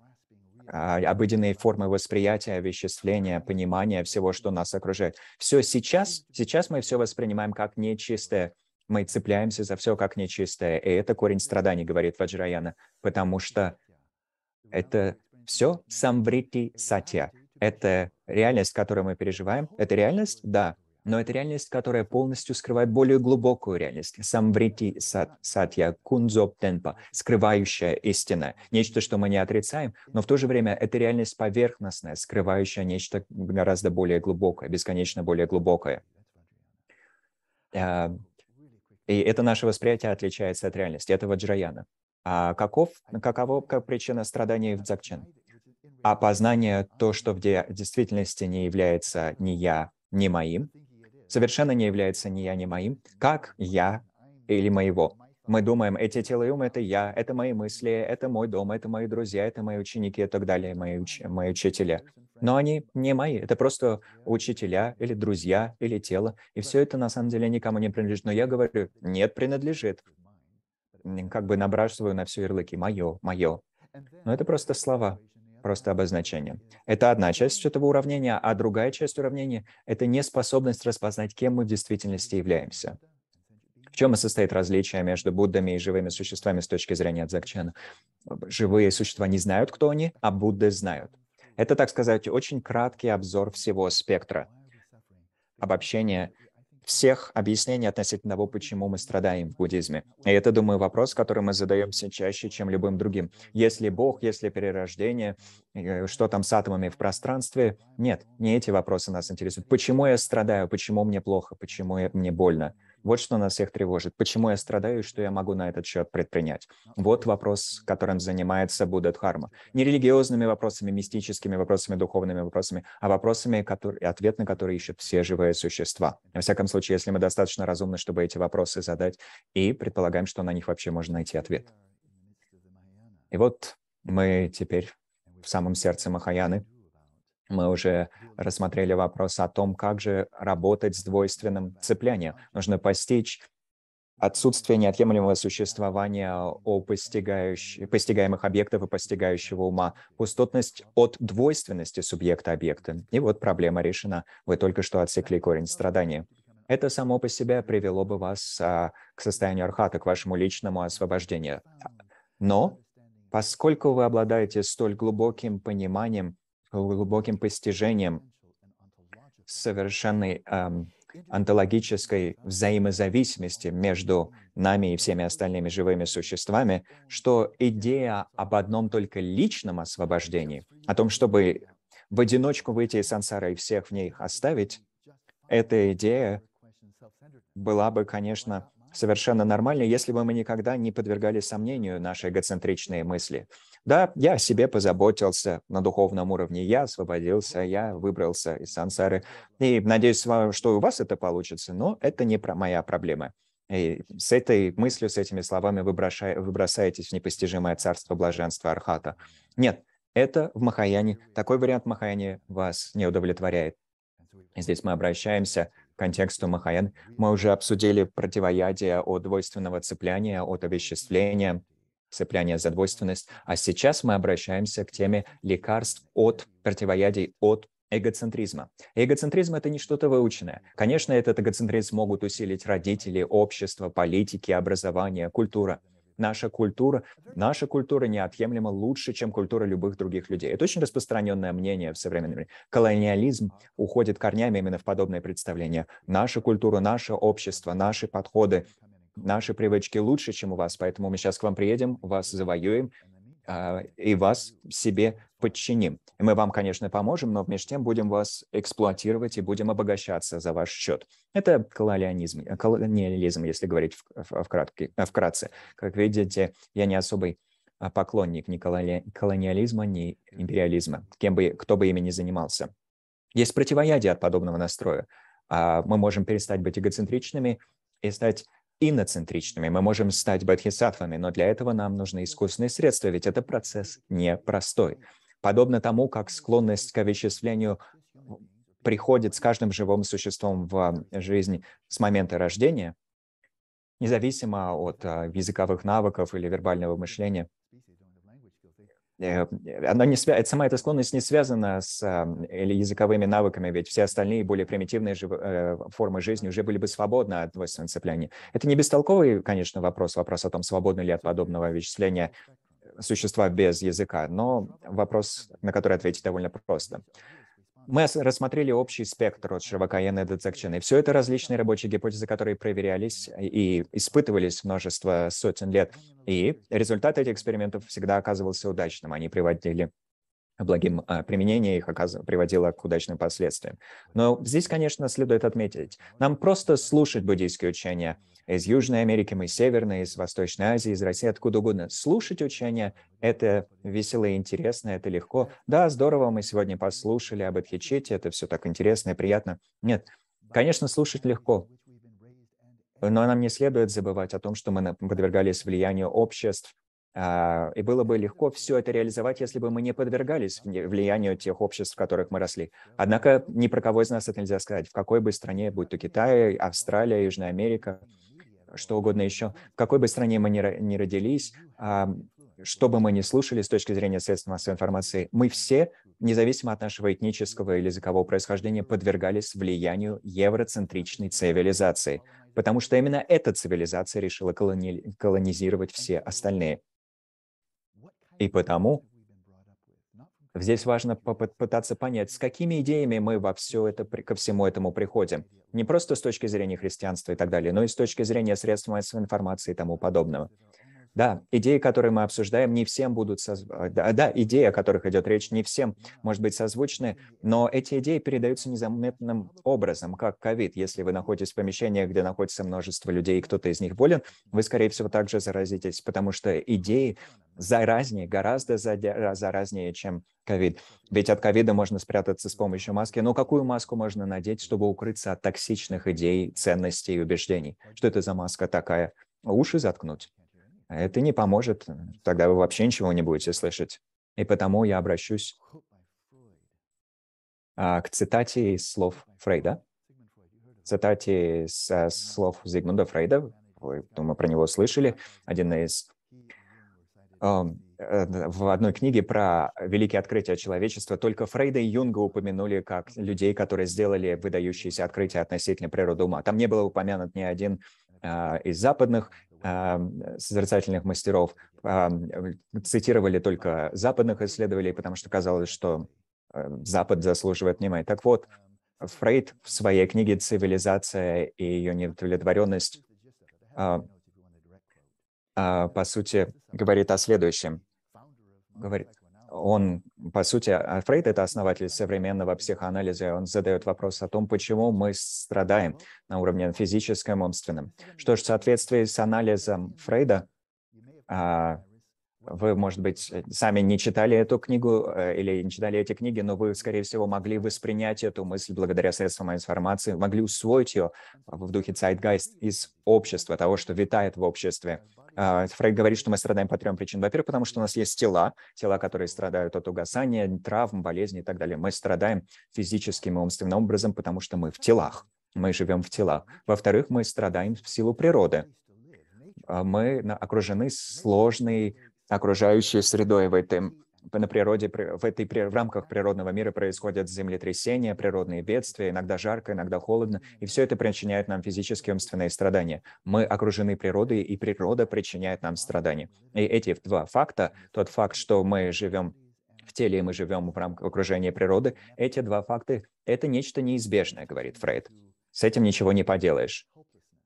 а, обыденные формы восприятия, овеществления, понимания всего, что нас окружает. Все сейчас, сейчас мы все воспринимаем как нечистое, мы цепляемся за все как нечистое. И это корень страданий, говорит Ваджраяна, потому что это все самврити сатья. Это реальность, которую мы переживаем. Это реальность? Да. Но это реальность, которая полностью скрывает более глубокую реальность, самврити сат, сатья кунзоп темпа, скрывающая истина, нечто, что мы не отрицаем, но в то же время это реальность поверхностная, скрывающая нечто гораздо более глубокое, бесконечно более глубокое. Э, и это наше восприятие отличается от реальности, этого джраяна. А каков, каково как причина страданий в дзакчен? Опознание а то, что в действительности не является ни я, ни моим, совершенно не является ни я, ни моим, как я или моего. Мы думаем, эти тела и ум — это я, это мои мысли, это мой дом, это мои друзья, это мои ученики и так далее, мои, уч... мои учителя. Но они не мои, это просто учителя или друзья или тело. И все это на самом деле никому не принадлежит. Но я говорю, нет, принадлежит. Как бы набрасываю на все ярлыки, моё, моё. Но это просто слова просто обозначение. Это одна часть этого уравнения, а другая часть уравнения — это неспособность распознать, кем мы в действительности являемся. В чем и состоит различие между Буддами и живыми существами с точки зрения Дзакчана? Живые существа не знают, кто они, а Будды знают. Это, так сказать, очень краткий обзор всего спектра. Обобщение — всех объяснений относительно того, почему мы страдаем в буддизме. И это, думаю, вопрос, который мы задаемся чаще, чем любым другим. Если Бог, если перерождение, э, что там с атомами в пространстве? Нет, не эти вопросы нас интересуют. Почему я страдаю? Почему мне плохо? Почему мне больно? Вот что нас всех тревожит. Почему я страдаю и что я могу на этот счет предпринять? Вот вопрос, которым занимается Буддха-дхарма. Не религиозными вопросами, мистическими вопросами, духовными вопросами, а вопросами, которые, ответ на которые ищут все живые существа. Во всяком случае, если мы достаточно разумны, чтобы эти вопросы задать, и предполагаем, что на них вообще можно найти ответ. И вот мы теперь в самом сердце Махаяны, мы уже рассмотрели вопрос о том, как же работать с двойственным цеплением. Нужно постичь отсутствие неотъемлемого существования о постигающ... постигаемых объектов и постигающего ума, пустотность от двойственности субъекта объекта. И вот проблема решена. Вы только что отсекли корень страдания. Это само по себе привело бы вас а, к состоянию архата, к вашему личному освобождению. Но поскольку вы обладаете столь глубоким пониманием глубоким постижением совершенной эм, онтологической взаимозависимости между нами и всеми остальными живыми существами, что идея об одном только личном освобождении, о том, чтобы в одиночку выйти из сансары и всех в ней оставить, эта идея была бы, конечно, совершенно нормальной, если бы мы никогда не подвергали сомнению наши эгоцентричные мысли. Да, я о себе позаботился на духовном уровне, я освободился, я выбрался из сансары. И надеюсь, что у вас это получится, но это не про моя проблема. И с этой мыслью, с этими словами вы, броша... вы бросаетесь в непостижимое царство блаженства Архата. Нет, это в Махаяне. Такой вариант Махаяне вас не удовлетворяет. Здесь мы обращаемся к контексту Махаян. Мы уже обсудили противоядие от двойственного цепляния, от овеществления, цепляние за двойственность. А сейчас мы обращаемся к теме лекарств от противоядий от эгоцентризма. Эгоцентризм – это не что-то выученное. Конечно, этот эгоцентризм могут усилить родители, общество, политики, образование, культура наша культура, наша культура неотъемлемо лучше, чем культура любых других людей. Это очень распространенное мнение в современном мире. Колониализм уходит корнями именно в подобное представление. Наша культура, наше общество, наши подходы Наши привычки лучше, чем у вас, поэтому мы сейчас к вам приедем, вас завоюем э, и вас себе подчиним. И мы вам, конечно, поможем, но вместе тем будем вас эксплуатировать и будем обогащаться за ваш счет. Это колониализм, колониализм если говорить в вкратке, э, вкратце. Как видите, я не особый а, поклонник ни колониализма, ни империализма, кем бы, кто бы ими ни занимался. Есть противоядие от подобного настроя. А, мы можем перестать быть эгоцентричными и стать иноцентричными, мы можем стать бодхисаттвами, но для этого нам нужны искусственные средства, ведь это процесс непростой. Подобно тому, как склонность к овеществлению приходит с каждым живым существом в э, жизнь с момента рождения, независимо от э, языковых навыков или вербального мышления, Э, она не свя... сама эта склонность не связана с эм, языковыми навыками, ведь все остальные более примитивные жив... Э, формы жизни уже были бы свободны от двойственного цепляния. Это не бестолковый, конечно, вопрос, вопрос о том, свободны ли от подобного вычисления существа без языка, но вопрос, на который ответить довольно просто. Мы рассмотрели общий спектр от широковоенной детекшн, и все это различные рабочие гипотезы, которые проверялись и испытывались множество сотен лет. И результат этих экспериментов всегда оказывался удачным. Они приводили благим а, применение их приводило к удачным последствиям. Но здесь, конечно, следует отметить, нам просто слушать буддийские учения – из Южной Америки, мы из Северной, из Восточной Азии, из России, откуда угодно. Слушать учения – это весело и интересно, это легко. Да, здорово, мы сегодня послушали об Адхичите, это все так интересно и приятно. Нет, конечно, слушать легко, но нам не следует забывать о том, что мы подвергались влиянию обществ, а, и было бы легко все это реализовать, если бы мы не подвергались влиянию тех обществ, в которых мы росли. Однако ни про кого из нас это нельзя сказать. В какой бы стране, будь то Китай, Австралия, Южная Америка – что угодно еще, в какой бы стране мы ни родились, что бы мы ни слушали с точки зрения средств массовой информации, мы все, независимо от нашего этнического или языкового происхождения, подвергались влиянию евроцентричной цивилизации, потому что именно эта цивилизация решила колони колонизировать все остальные. И потому Здесь важно попытаться понять, с какими идеями мы во все это, ко всему этому приходим. Не просто с точки зрения христианства и так далее, но и с точки зрения средств массовой информации и тому подобного. Да, идеи, которые мы обсуждаем, не всем будут... Соз... А, да, да, идеи, о которых идет речь, не всем, может быть, созвучны, но эти идеи передаются незаметным образом, как ковид. Если вы находитесь в помещении, где находится множество людей, и кто-то из них болен, вы, скорее всего, также заразитесь, потому что идеи заразнее, гораздо а, заразнее, чем ковид. Ведь от ковида можно спрятаться с помощью маски, но какую маску можно надеть, чтобы укрыться от токсичных идей, ценностей и убеждений? Что это за маска такая? Уши заткнуть? это не поможет, тогда вы вообще ничего не будете слышать. И потому я обращусь а, к цитате из слов Фрейда. Цитате из э, слов Зигмунда Фрейда, вы, думаю, про него слышали, один из... Э, в одной книге про великие открытия человечества только Фрейда и Юнга упомянули как людей, которые сделали выдающиеся открытия относительно природы ума. Там не было упомянут ни один а, из западных созерцательных мастеров, э, цитировали только западных исследователей, потому что казалось, что эм, Запад заслуживает внимания. Так вот, Фрейд в своей книге «Цивилизация и ее неудовлетворенность» а, а, по сути говорит о следующем. Говорит, он, по сути, а Фрейд — это основатель современного психоанализа, и он задает вопрос о том, почему мы страдаем на уровне физическом, умственном. Что ж, в соответствии с анализом Фрейда, а, вы, может быть, сами не читали эту книгу э, или не читали эти книги, но вы, скорее всего, могли воспринять эту мысль благодаря средствам информации, могли усвоить ее в духе Zeitgeist из общества, того, что витает в обществе. А, Фрейд говорит, что мы страдаем по трем причинам. Во-первых, потому что у нас есть тела, тела, которые страдают от угасания, травм, болезней и так далее. Мы страдаем физическим и умственным образом, потому что мы в телах, мы живем в телах. Во-вторых, мы страдаем в силу природы. А мы окружены сложной окружающей средой в этом на природе, в, этой, в рамках природного мира происходят землетрясения, природные бедствия, иногда жарко, иногда холодно, и все это причиняет нам физические и умственные страдания. Мы окружены природой, и природа причиняет нам страдания. И эти два факта, тот факт, что мы живем в теле, и мы живем в рамках окружения природы, эти два факта – это нечто неизбежное, говорит Фрейд. С этим ничего не поделаешь.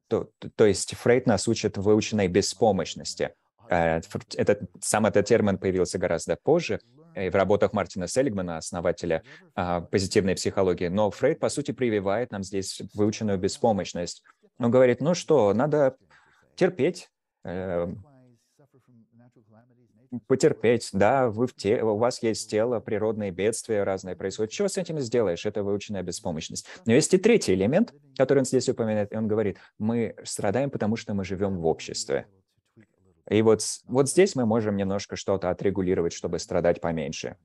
То, то, то есть Фрейд нас учит выученной беспомощности. Э, этот, сам этот термин появился гораздо позже э, в работах Мартина Селигмана, основателя а, позитивной психологии. Но Фрейд, по сути, прививает нам здесь выученную беспомощность. Он говорит, ну что, надо терпеть, э, потерпеть, да, вы в те, у вас есть тело, природные бедствия разные происходят. Что с этим сделаешь? Это выученная беспомощность. Но есть и третий элемент, который он здесь упоминает, и он говорит, мы страдаем, потому что мы живем в обществе. И вот, вот здесь мы можем немножко что-то отрегулировать, чтобы страдать поменьше.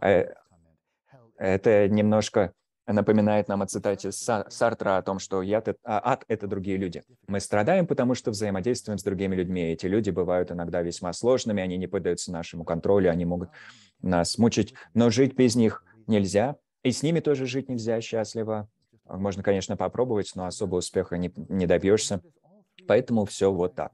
Э, это немножко напоминает нам о цитате Сартра о том, что яд, а ад — это другие люди. Мы страдаем, потому что взаимодействуем с другими людьми. Эти люди бывают иногда весьма сложными, они не поддаются нашему контролю, они могут нас мучить, но жить без них нельзя. И с ними тоже жить нельзя счастливо. Можно, конечно, попробовать, но особо успеха не, не добьешься. Поэтому все вот так.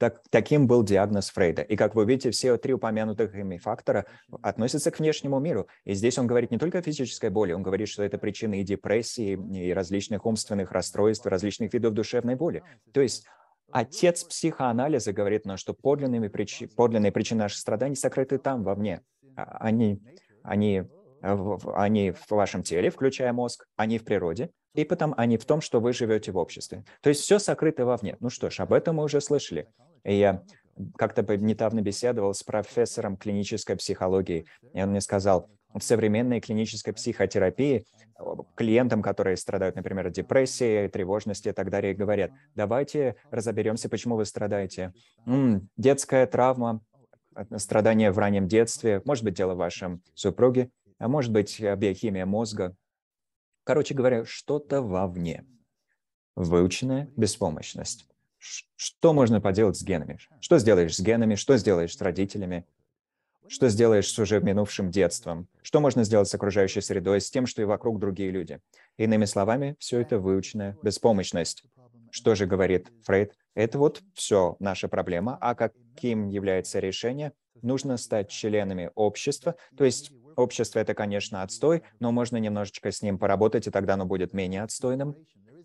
Так, таким был диагноз Фрейда. И, как вы видите, все три упомянутых ими фактора относятся к внешнему миру. И здесь он говорит не только о физической боли, он говорит, что это причины и депрессии, и различных умственных расстройств, различных видов душевной боли. То есть отец психоанализа говорит нам, что подлинные причины, подлинные причины наших страданий сокрыты там, вовне. А, они, они, они в вашем теле, включая мозг, они в природе, и потом они в том, что вы живете в обществе. То есть все сокрыто вовне. Ну что ж, об этом мы уже слышали. И я как-то недавно беседовал с профессором клинической психологии, и он мне сказал, в современной клинической психотерапии э, клиентам, которые страдают, например, депрессией, тревожностью и так далее, говорят, давайте разоберемся, почему вы страдаете. М-м, детская травма, э, страдания в раннем детстве, может быть, дело в вашем супруге, а может быть, э, биохимия мозга. Короче говоря, что-то вовне. Выученная беспомощность что можно поделать с генами? Что сделаешь с генами? Что сделаешь с родителями? Что сделаешь с уже минувшим детством? Что можно сделать с окружающей средой, с тем, что и вокруг другие люди? Иными словами, все это выученная беспомощность. Что же говорит Фрейд? Это вот все наша проблема, а каким является решение? Нужно стать членами общества, то есть общество — это, конечно, отстой, но можно немножечко с ним поработать, и тогда оно будет менее отстойным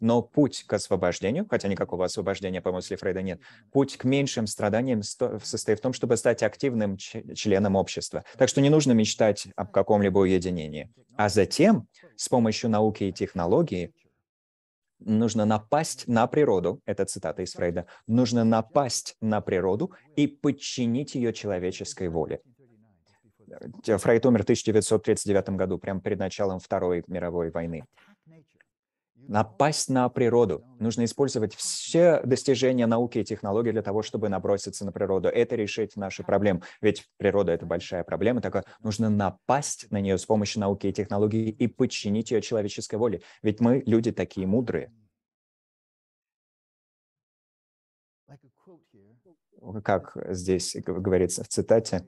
но путь к освобождению, хотя никакого освобождения по мысли Фрейда нет, путь к меньшим страданиям состоит в том, чтобы стать активным членом общества. Так что не нужно мечтать об каком-либо уединении. А затем с помощью науки и технологии нужно напасть на природу, это цитата из Фрейда, нужно напасть на природу и подчинить ее человеческой воле. Э, Фрейд умер в 1939 году, прямо перед началом Второй мировой войны напасть на природу. Нужно использовать все достижения науки и технологий для того, чтобы наброситься на природу. Это решить наши проблемы. Ведь природа — это большая проблема. Так нужно напасть на нее с помощью науки и технологий и подчинить ее человеческой воле. Ведь мы, люди, такие мудрые. Как здесь говорится в цитате,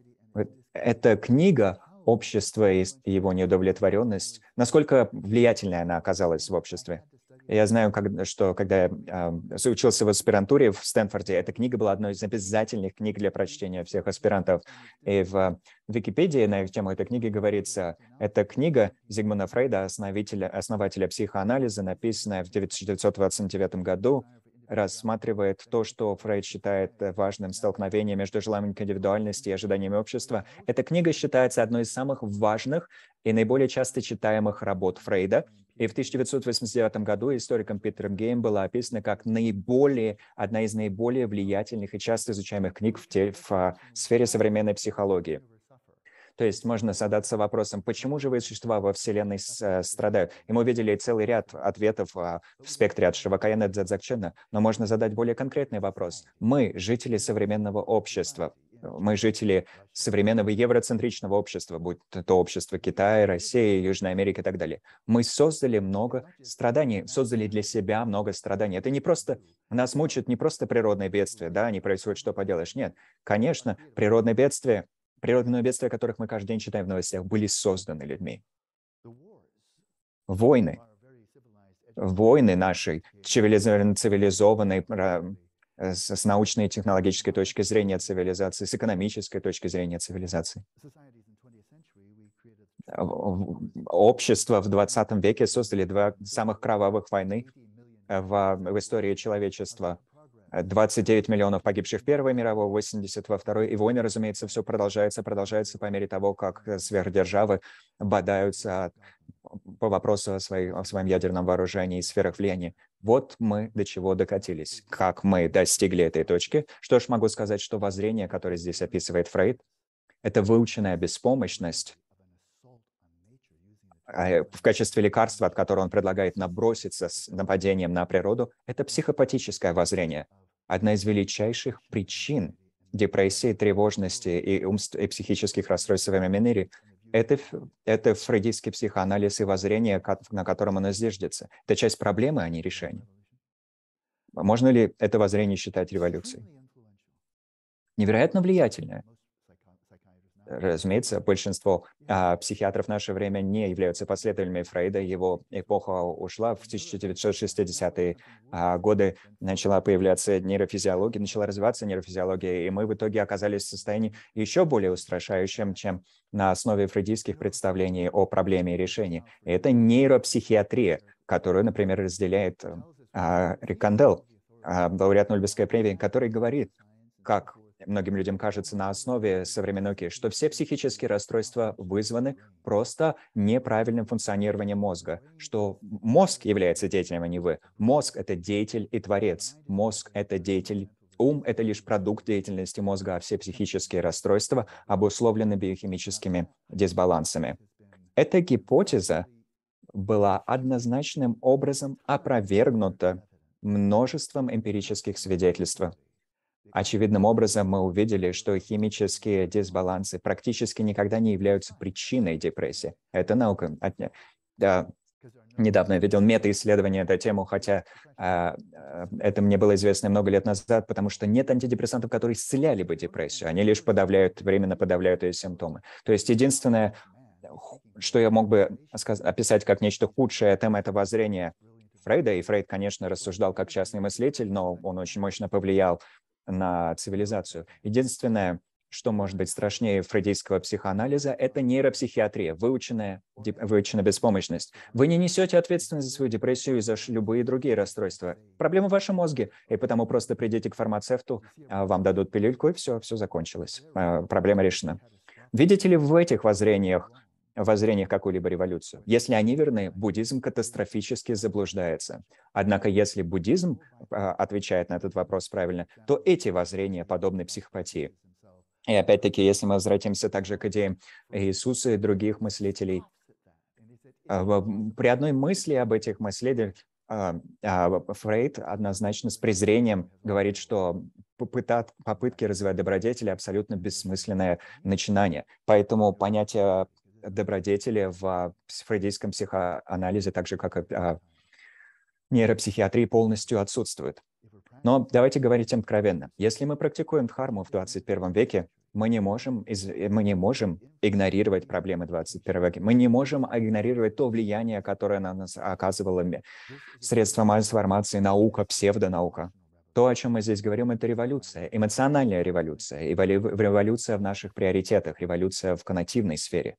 эта книга общество и его неудовлетворенность, насколько влиятельной она оказалась в обществе. Я знаю, что когда я э, учился в аспирантуре в Стэнфорде, эта книга была одной из обязательных книг для прочтения всех аспирантов. И в Википедии на тему этой книги говорится, эта книга Зигмунда Фрейда, основателя, основателя психоанализа, написанная в 1929 году, рассматривает то, что Фрейд считает э, важным столкновение между желанием индивидуальности и ожиданиями общества. Эта книга считается одной из самых важных и наиболее часто читаемых работ Фрейда. И в 1989 году историком Питером Гейм была описана как наиболее, одна из наиболее влиятельных и часто изучаемых книг в, те, в, в а, сфере современной психологии. То есть можно задаться вопросом, почему живые существа во Вселенной э, страдают? И мы видели целый ряд ответов а, в спектре от Шивакаяна Дзадзакчена, но можно задать более конкретный вопрос. Мы, жители современного общества, мы жители современного евроцентричного общества, будь то общество Китая, России, Южной Америки и так далее. Мы создали много страданий, создали для себя много страданий. Это не просто, нас мучат не просто природные бедствия, да, они происходят, что поделаешь. Нет, конечно, природные бедствия природные бедствия, о которых мы каждый день читаем в новостях, были созданы людьми. Войны. Войны нашей цивилизованной, э, с научной и технологической точки зрения цивилизации, с экономической точки зрения цивилизации. Э, общество в 20 веке создали два самых кровавых войны э, в, в истории человечества. 29 э, миллионов погибших в Первой мировой, 80 во Второй. И войны, разумеется, все продолжается, продолжается по мере того, как э, сверхдержавы бодаются по вопросу о, своей, о своем ядерном вооружении и сферах влияния. Вот мы до чего докатились, как мы достигли этой точки. Что ж, могу сказать, что воззрение, которое здесь описывает Фрейд, это выученная беспомощность Э, в качестве лекарства, от которого он предлагает наброситься с нападением на природу, это психопатическое воззрение. Одна из величайших причин депрессии, тревожности и, умств... и психических расстройств в современном мире это, это фрейдистский психоанализ и воззрение, на котором оно зиждется. Это часть проблемы, а не решение. Можно ли это воззрение считать революцией? Невероятно влиятельное. Разумеется, большинство а, психиатров в наше время не являются последователями Фрейда. Его эпоха ушла в 1960-е ну, а, годы. Начала появляться нейрофизиология, начала развиваться нейрофизиология, и мы в итоге оказались в состоянии еще более устрашающем, чем на основе фрейдистских ну, представлений о проблеме и решении. это нейропсихиатрия, которую, например, разделяет а, Рикандел, а, лауреат Нобелевской премии, который говорит, как многим людям кажется на основе современной науки, что все психические расстройства вызваны просто неправильным функционированием мозга, что мозг является деятелем, а не вы. Мозг — это деятель и творец. Мозг — это деятель Ум – это лишь продукт деятельности мозга, а все психические расстройства обусловлены биохимическими дисбалансами. Эта гипотеза была однозначным образом опровергнута множеством эмпирических свидетельств Очевидным образом мы увидели, что химические дисбалансы практически никогда не являются причиной депрессии. Это наука. От... Да, недавно я видел мета-исследование эту тему, хотя э, это мне было известно много лет назад, потому что нет антидепрессантов, которые исцеляли бы депрессию. Они лишь подавляют, временно подавляют ее симптомы. То есть единственное, что я мог бы описать как нечто худшее, тема это воззрение Фрейда, и Фрейд, конечно, рассуждал как частный мыслитель, но он очень мощно повлиял на цивилизацию. Единственное, что может быть страшнее фрейдийского психоанализа, это нейропсихиатрия, выученная, выученная беспомощность. Вы не несете ответственность за свою депрессию и за любые другие расстройства. Проблема в вашем мозге, и потому просто придите к фармацевту, а, вам дадут пилюльку, и все, все закончилось. А, проблема решена. Видите ли в этих воззрениях воззрение в какую-либо революцию. Если они верны, буддизм катастрофически заблуждается. Однако если буддизм а, отвечает на этот вопрос правильно, то эти воззрения подобны психопатии. И опять-таки, если мы возвратимся также к идеям Иисуса и других мыслителей, а, при одной мысли об этих мыслителях а, Фрейд однозначно с презрением говорит, что попытки развивать добродетели абсолютно бессмысленное начинание. Поэтому понятие добродетели в фрейдийском психоанализе, так же, как и а, нейропсихиатрии, полностью отсутствуют. Но давайте говорить откровенно. Если мы практикуем дхарму в 21 веке, мы не можем, из, мы не можем игнорировать проблемы 21 века. Мы не можем игнорировать то влияние, которое на нас оказывало средства массовой информации, наука, псевдонаука. То, о чем мы здесь говорим, это революция, эмоциональная революция, революция в наших приоритетах, революция в коннотивной сфере.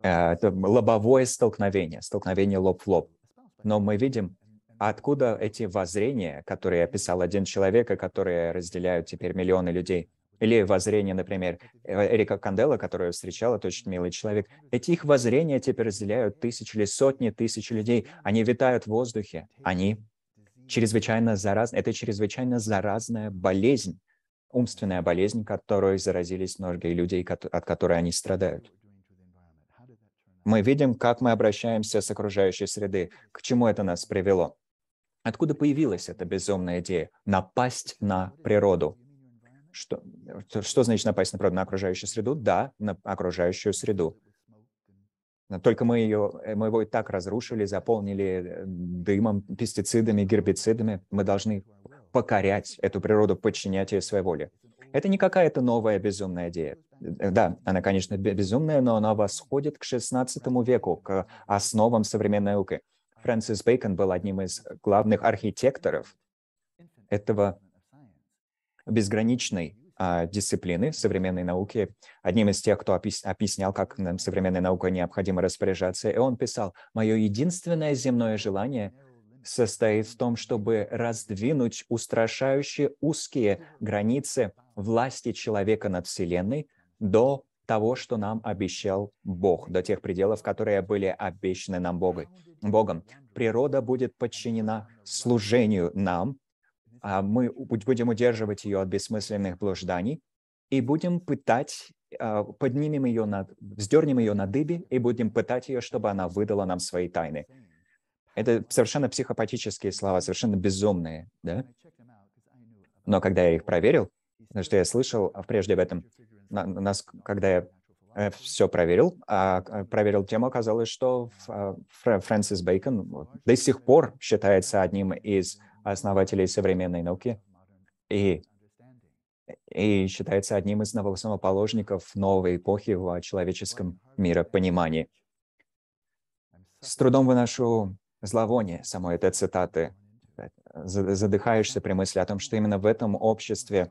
Э, это лобовое столкновение, столкновение лоб в лоб. Но мы видим, откуда эти воззрения, которые описал один человек, и которые разделяют теперь миллионы людей, или воззрение, например, э, Эрика Кандела, которую встречал, это очень милый человек. Эти их воззрения теперь разделяют тысячи или сотни тысяч людей. Они витают в воздухе. Они чрезвычайно заразны. Это чрезвычайно заразная болезнь умственная болезнь, которой заразились многие люди, от которой они страдают. Мы видим, как мы обращаемся с окружающей среды, к чему это нас привело. Откуда появилась эта безумная идея напасть на природу? Что, что значит напасть на природу? На окружающую среду? Да, на окружающую среду. только мы, ее, мы его и так разрушили, заполнили э, дымом, пестицидами, гербицидами. Мы должны покорять эту природу, подчинять ее своей воле. Это не какая-то новая безумная идея. Э, да, она, конечно, безумная, но она восходит к XVI веку, к основам современной науки. Фрэнсис Бейкон был одним из главных архитекторов этого безграничной а, дисциплины современной науки, одним из тех, кто опис, объяснял, как нам современная наука необходимо распоряжаться, и он писал, «Мое единственное земное желание — состоит в том, чтобы раздвинуть устрашающие узкие границы власти человека над Вселенной до того, что нам обещал Бог, до тех пределов, которые были обещаны нам Богой, Богом. Природа будет подчинена служению нам, а мы будем удерживать ее от бессмысленных блужданий и будем пытать, а, поднимем ее над, вздернем ее на дыбе и будем пытать ее, чтобы она выдала нам свои тайны. Это совершенно психопатические слова, совершенно безумные, да? Но когда я их проверил, потому что я слышал а, прежде об этом, на, нас, когда я э, все проверил, а проверил тему, оказалось, что а, Фрэнсис Бейкон до сих пор считается одним из основателей современной науки и, и считается одним из основоположников новой эпохи в человеческом миропонимании. С трудом выношу зловоние самой этой цитаты. Задыхаешься при мысли о том, что именно в этом обществе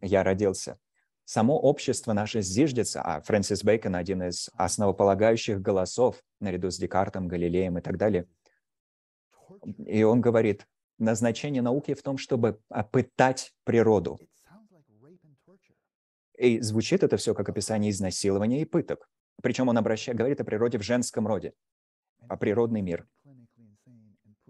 я родился. Само общество наше зиждется, а Фрэнсис Бейкон – один из основополагающих голосов, наряду с Декартом, Галилеем и так далее. И он говорит, назначение науки в том, чтобы пытать природу. И звучит это все как описание изнасилования и пыток. Причем он обращает, говорит о природе в женском роде, о природный мир.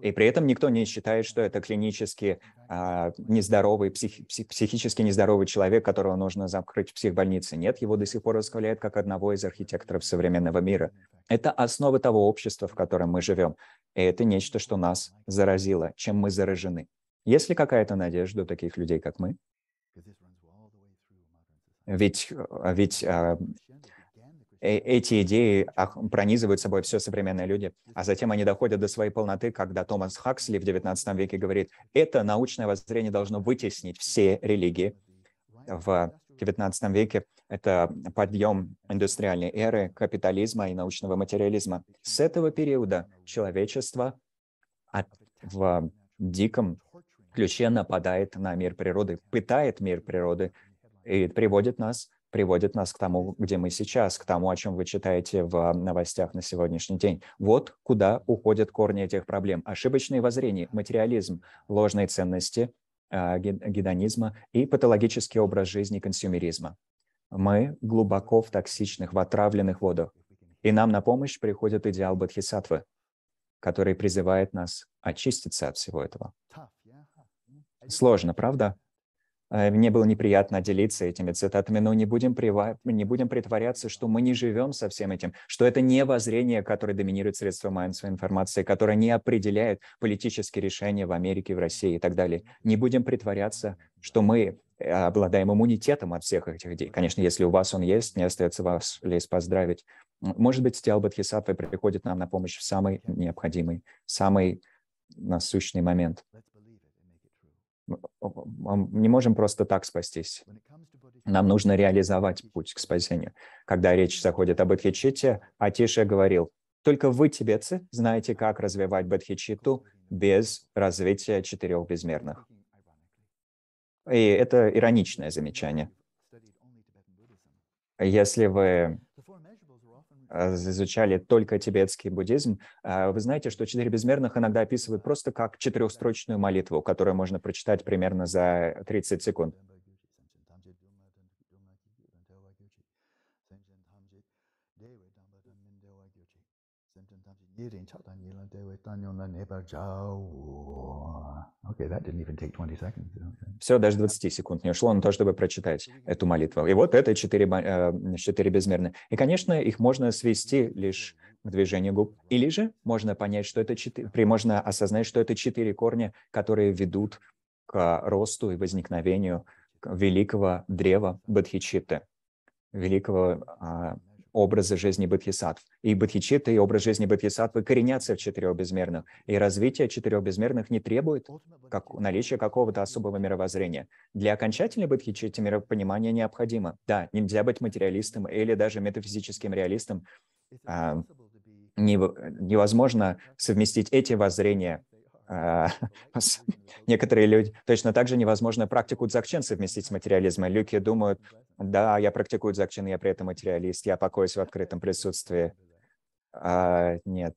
И при этом никто не считает, что это клинически а, нездоровый, псих, псих, психически нездоровый человек, которого нужно закрыть в психбольнице. Нет, его до сих пор расхваляют как одного из архитекторов современного мира. Это основа того общества, в котором мы живем. И это нечто, что нас заразило, чем мы заражены. Есть ли какая-то надежда у таких людей, как мы? Ведь, а, ведь а, Э, эти идеи пронизывают собой все современные люди, а затем они доходят до своей полноты, когда Томас Хаксли в XIX веке говорит, это научное воззрение должно вытеснить все религии. В XIX веке это подъем индустриальной эры, капитализма и научного материализма. С этого периода человечество в диком ключе нападает на мир природы, пытает мир природы и приводит нас приводит нас к тому, где мы сейчас, к тому, о чем вы читаете в а, новостях на сегодняшний день. Вот куда уходят корни этих проблем. Ошибочные воззрения, материализм, ложные ценности, а, гедонизма и патологический образ жизни консюмеризма. Мы глубоко в токсичных, в отравленных водах. И нам на помощь приходит идеал Бодхисаттвы, который призывает нас очиститься от всего этого. Сложно, правда? Э, мне было неприятно делиться этими цитатами, но не будем, прива... не будем притворяться, что мы не живем со всем этим, что это не воззрение, которое доминирует средства массовой информации, которое не определяет политические решения в Америке, в России и так далее. Не будем притворяться, что мы э, обладаем иммунитетом от всех этих идей. Конечно, если у вас он есть, мне остается вас лишь поздравить. Может быть, Тиалбат Хисатва приходит нам на помощь в самый необходимый, самый насущный момент мы не можем просто так спастись. Нам нужно реализовать путь к спасению. Когда речь заходит об Бадхичите, Атиша говорил, только вы, тибетцы, знаете, как развивать Бадхичиту без развития четырех безмерных. И это ироничное замечание. Если вы а, изучали только тибетский буддизм, а вы знаете, что четыре безмерных иногда описывают просто как четырехстрочную молитву, которую можно прочитать примерно за 30 секунд. Yirin chata nilan dewe tanyon la nebar Okay, that didn't even take 20 seconds. Все, даже 20 секунд не ушло на то, чтобы прочитать эту молитву. И вот это четыре, э, четыре безмерные. И, конечно, их можно свести лишь к движению губ. Или же можно понять, что это четыре, можно осознать, что это четыре корня, которые ведут к росту и возникновению великого древа Бадхичитты, великого а, образа жизни бодхисаттв. И бодхичитта, и образ жизни бодхисаттвы коренятся в четырех безмерных. И развитие четырех безмерных не требует как, наличия какого-то особого мировоззрения. Для окончательной бодхичитты миропонимание необходимо. Да, нельзя быть материалистом или даже метафизическим реалистом. А, невозможно совместить эти воззрения а, некоторые люди... Точно так же невозможно практику дзакчин совместить с материализмом. Люки думают, да, я практикую дзакчин, я при этом материалист, я покоюсь в открытом присутствии. А, нет.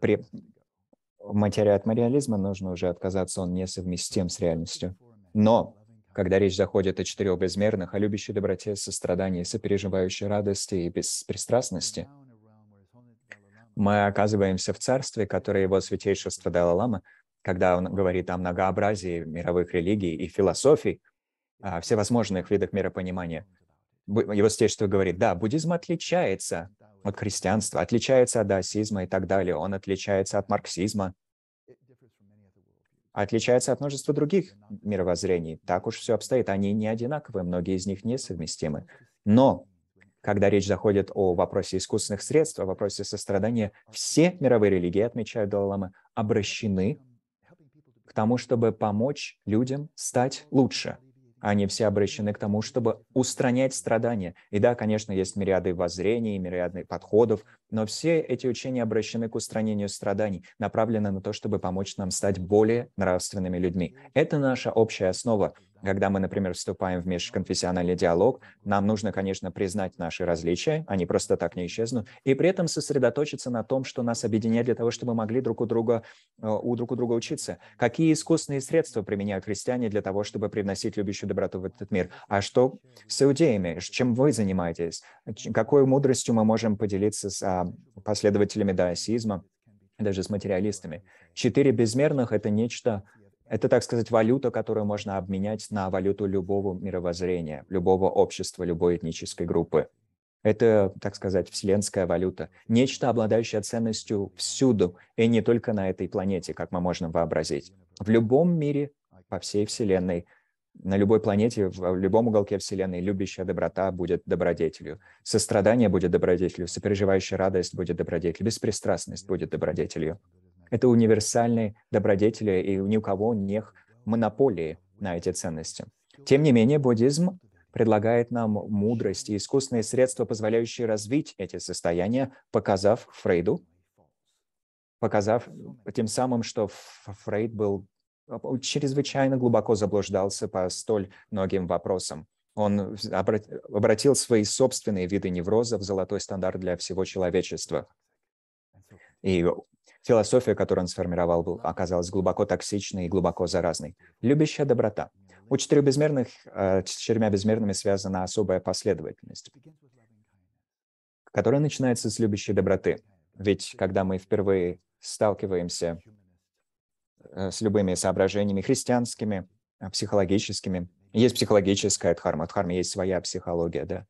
При материал от материализма нужно уже отказаться, он несовместим с реальностью. Но когда речь заходит о четырех безмерных, о любящей доброте, сострадании, сопереживающей радости и беспристрастности – мы оказываемся в царстве, которое его святейшество Далай-Лама, когда он говорит о многообразии мировых религий и философий, а, всевозможных видах миропонимания. Его святейшество говорит, да, буддизм отличается от христианства, отличается от даосизма и так далее, он отличается от марксизма, отличается от множества других мировоззрений. Так уж все обстоит, они не одинаковые, многие из них несовместимы. Но когда речь заходит о вопросе искусственных средств, о вопросе сострадания, все мировые религии, отмечают Далай-Лама, обращены к тому, чтобы помочь людям стать лучше. Они все обращены к тому, чтобы устранять страдания. И да, конечно, есть мириады воззрений, мириады подходов, но все эти учения обращены к устранению страданий, направлены на то, чтобы помочь нам стать более нравственными людьми. Это наша общая основа. Когда мы, например, вступаем в межконфессиональный диалог, нам нужно, конечно, признать наши различия, они просто так не исчезнут, и при этом сосредоточиться на том, что нас объединяет для того, чтобы мы могли друг у друга, э, у друг у друга учиться. Какие искусственные средства применяют христиане для того, чтобы привносить любящую доброту в этот мир? А что с иудеями? Чем вы занимаетесь? Какой мудростью мы можем поделиться с а, последователями даосизма, даже с материалистами. Четыре безмерных — это нечто, это, так сказать, валюта, которую можно обменять на валюту любого мировоззрения, любого общества, любой этнической группы. Это, так сказать, вселенская валюта. Нечто, обладающее ценностью всюду, и не только на этой планете, как мы можем вообразить. В любом мире, по всей Вселенной, на любой планете, в любом уголке Вселенной любящая доброта будет добродетелью, сострадание будет добродетелью, сопереживающая радость будет добродетелью, беспристрастность будет добродетелью. Это универсальные добродетели, и ни у кого нет монополии на эти ценности. Тем не менее, буддизм предлагает нам мудрость и искусственные средства, позволяющие развить эти состояния, показав Фрейду, показав тем самым, что Фрейд был а, чрезвычайно глубоко заблуждался по столь многим вопросам. Он обратил свои собственные виды невроза в золотой стандарт для всего человечества. И философия, которую он сформировал, оказалась глубоко токсичной и глубоко заразной. Любящая доброта. У четырех безмерных, а, с четырьмя безмерными связана особая последовательность, которая начинается с любящей доброты. Ведь когда мы впервые сталкиваемся Э, с любыми соображениями христианскими, э, психологическими. Есть психологическая дхарма, дхарма есть своя психология, да.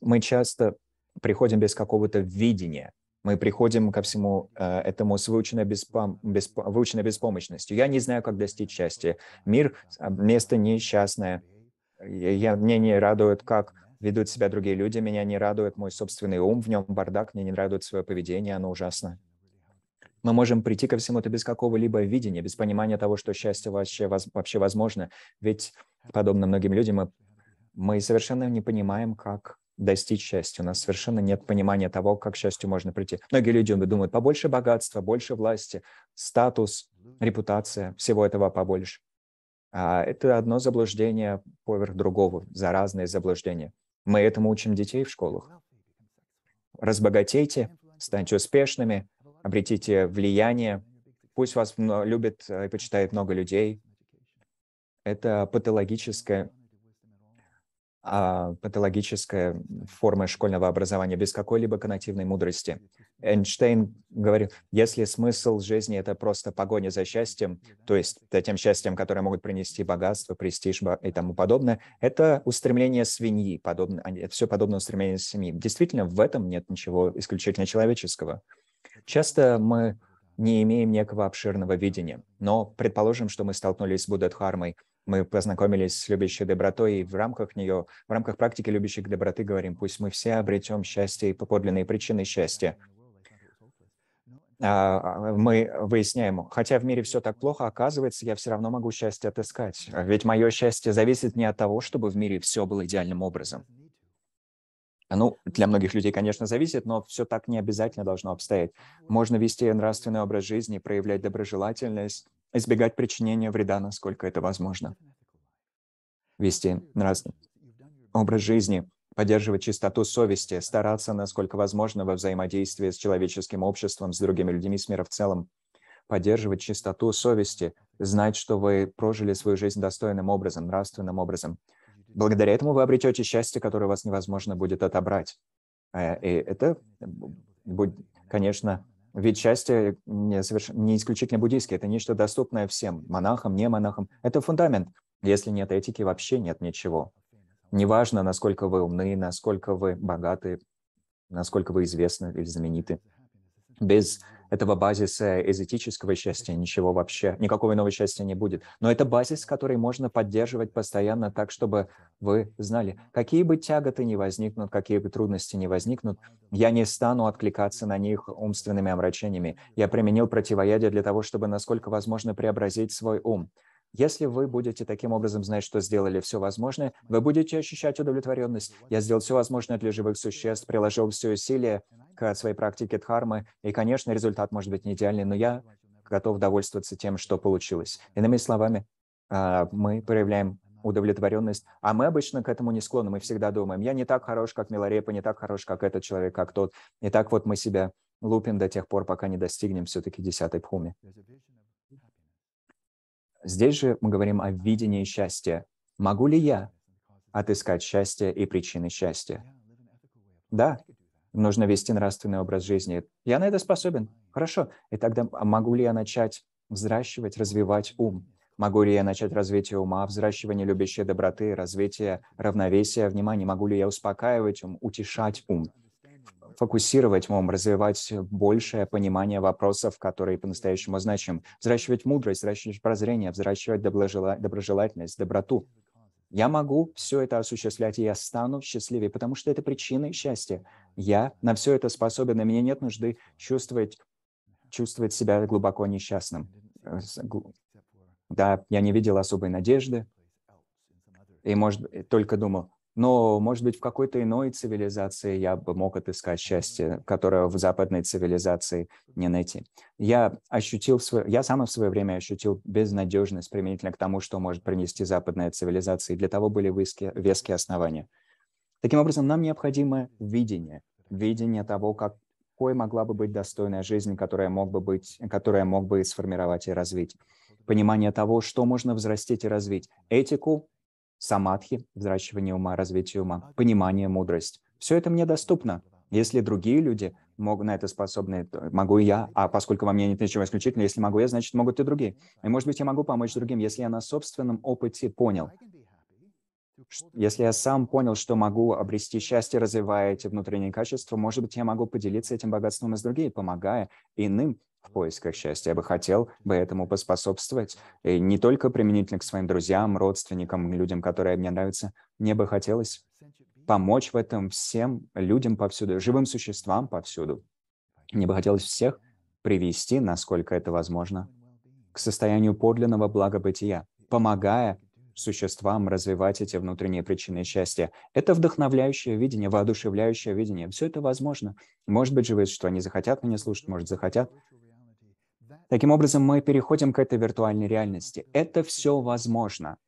Мы часто приходим без какого-то видения, мы приходим ко всему э, этому с выученной, беспом... бесп... выученной беспомощностью. Я не знаю, как достичь счастья. Мир а, – место несчастное. Я, мне не радует, как ведут себя другие люди, меня не радует мой собственный ум, в нем бардак, мне не радует свое поведение, оно ужасно. Мы можем прийти ко всему это без какого-либо видения, без понимания того, что счастье вообще, вообще возможно. Ведь, подобно многим людям, мы, мы совершенно не понимаем, как достичь счастья. У нас совершенно нет понимания того, как к счастью можно прийти. Многие люди думают, побольше богатства, больше власти, статус, репутация, всего этого побольше. А это одно заблуждение поверх другого, заразное заблуждение. Мы этому учим детей в школах. Разбогатейте, станьте успешными, обретите влияние, пусть вас любит э, и почитает много людей. Это патологическая, а, патологическая форма школьного образования без какой-либо коннотивной мудрости. Эйнштейн говорил, если смысл жизни – это просто погоня за счастьем, то есть за тем счастьем, которое могут принести богатство, престиж и тому подобное, это устремление свиньи, подобно, а это все подобное устремление свиньи. Действительно, в этом нет ничего исключительно человеческого. Часто мы не имеем некого обширного видения, но предположим, что мы столкнулись с Буддхармой, мы познакомились с любящей добротой, и в рамках нее, в рамках практики любящей доброты говорим, пусть мы все обретем счастье и поподлинные причины счастья. А, а, мы выясняем, хотя в мире все так плохо, оказывается, я все равно могу счастье отыскать. Ведь мое счастье зависит не от того, чтобы в мире все было идеальным образом. А, ну, для многих людей, конечно, зависит, но все так не обязательно должно обстоять. Можно вести нравственный образ жизни, проявлять доброжелательность, избегать причинения вреда, насколько это возможно. Вести нравственный образ жизни, поддерживать чистоту совести, стараться, насколько возможно, во взаимодействии с человеческим обществом, с другими людьми, с мира в целом, поддерживать чистоту совести, знать, что вы прожили свою жизнь достойным образом, нравственным образом – Благодаря этому вы обретете счастье, которое у вас невозможно будет отобрать. Э, и это, будет, конечно, ведь счастье не, соверш... не исключительно буддийское, это нечто доступное всем, монахам, не монахам. Это фундамент. Если нет этики, вообще нет ничего. Неважно, насколько вы умны, насколько вы богаты, насколько вы известны или знамениты. Без этого базиса э, эзотического счастья ничего вообще, никакого иного счастья не будет. Но это базис, который можно поддерживать постоянно так, чтобы вы знали, какие бы тяготы не возникнут, какие бы трудности не возникнут, я не стану откликаться на них умственными омрачениями. Я применил противоядие для того, чтобы насколько возможно преобразить свой ум. Если вы будете таким образом знать, что сделали все возможное, вы будете ощущать удовлетворенность. Я сделал все возможное для живых существ, приложил все усилия к своей практике дхармы, и, конечно, результат может быть не идеальный, но я готов довольствоваться тем, что получилось. Иными словами, а, мы проявляем удовлетворенность. А мы обычно к этому не склонны. Мы всегда думаем, я не так хорош, как Миларепа, не так хорош, как этот человек, как тот. И так вот мы себя лупим до тех пор, пока не достигнем все-таки десятой пхуми. Здесь же мы говорим о видении счастья. Могу ли я отыскать счастье и причины счастья? Да, нужно вести нравственный образ жизни. Я на это способен. Хорошо. И тогда могу ли я начать взращивать, развивать ум? Могу ли я начать развитие ума, взращивание любящей доброты, развитие равновесия, внимания? Могу ли я успокаивать ум, утешать ум? фокусировать ум, развивать большее понимание вопросов, которые по-настоящему значим, взращивать мудрость, взращивать прозрение, взращивать доброжела... доброжелательность, доброту. Я могу все это осуществлять, и я стану счастливее, потому что это причины счастья. Я на все это способен, и мне нет нужды чувствовать, чувствовать себя глубоко несчастным. Да, я не видел особой надежды, и, может, только думал, но, может быть, в какой-то иной цивилизации я бы мог отыскать счастье, которое в западной цивилизации не найти. Я ощутил, свое, я сам в свое время ощутил безнадежность применительно к тому, что может принести западная цивилизация, и для того были виски, веские основания. Таким образом, нам необходимо видение, видение того, какой могла бы быть достойная жизнь, которая мог бы, быть, которая мог бы сформировать и развить. Понимание того, что можно взрастить и развить. Этику самадхи, взращивание ума, развитие ума, понимание, мудрость. Все это мне доступно. Если другие люди могут на это способны, могу и я, а поскольку во мне нет ничего исключительного, если могу я, значит, могут и другие. И, может быть, я могу помочь другим, если я на собственном опыте понял, если я сам понял, что могу обрести счастье, развивая эти внутренние качества, может быть, я могу поделиться этим богатством и с другими, помогая иным в поисках счастья. Я бы хотел бы этому поспособствовать. И не только применительно к своим друзьям, родственникам, людям, которые мне нравятся. Мне бы хотелось помочь в этом всем людям повсюду, живым существам повсюду. Мне бы хотелось всех привести, насколько это возможно, к состоянию подлинного благобытия, помогая существам развивать эти внутренние причины счастья. Это вдохновляющее видение, воодушевляющее видение. Все это возможно. Может быть, живые существа не захотят меня слушать, может, захотят. Таким образом, мы переходим к этой виртуальной реальности. Это все возможно.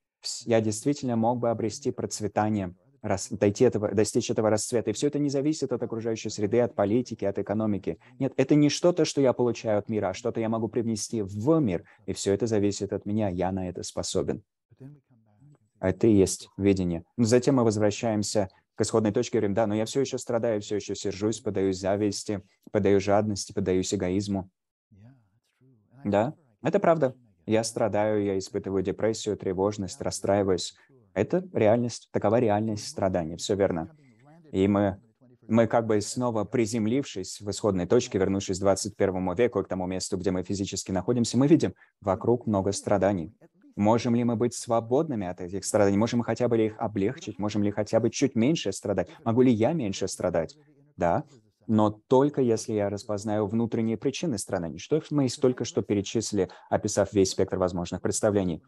Я действительно мог бы обрести процветание, рас, дойти этого, достичь этого расцвета. И все это не зависит от окружающей среды, от политики, от экономики. Нет, это не что-то, что я получаю от мира, а что-то я могу привнести в мир. И все это зависит от меня. Я на это способен. Это а и есть видение. Но ну, затем мы возвращаемся к исходной точке, и говорим, да, но я все еще страдаю, все еще сержусь, подаю зависти, подаю жадности, подаюсь эгоизму. Да, это правда. Я страдаю, я испытываю депрессию, тревожность, расстраиваюсь. Это реальность, такова реальность страданий, все верно. И мы, мы как бы снова приземлившись в исходной точке, вернувшись к 21 веку, к тому месту, где мы физически находимся, мы видим, вокруг много страданий. Можем ли мы быть свободными от этих страданий? Можем мы хотя бы их облегчить? Можем ли хотя бы чуть меньше страдать? Могу ли я меньше страдать? Да, но только если я распознаю внутренние причины страданий, что мы только что перечислили, описав весь спектр возможных представлений.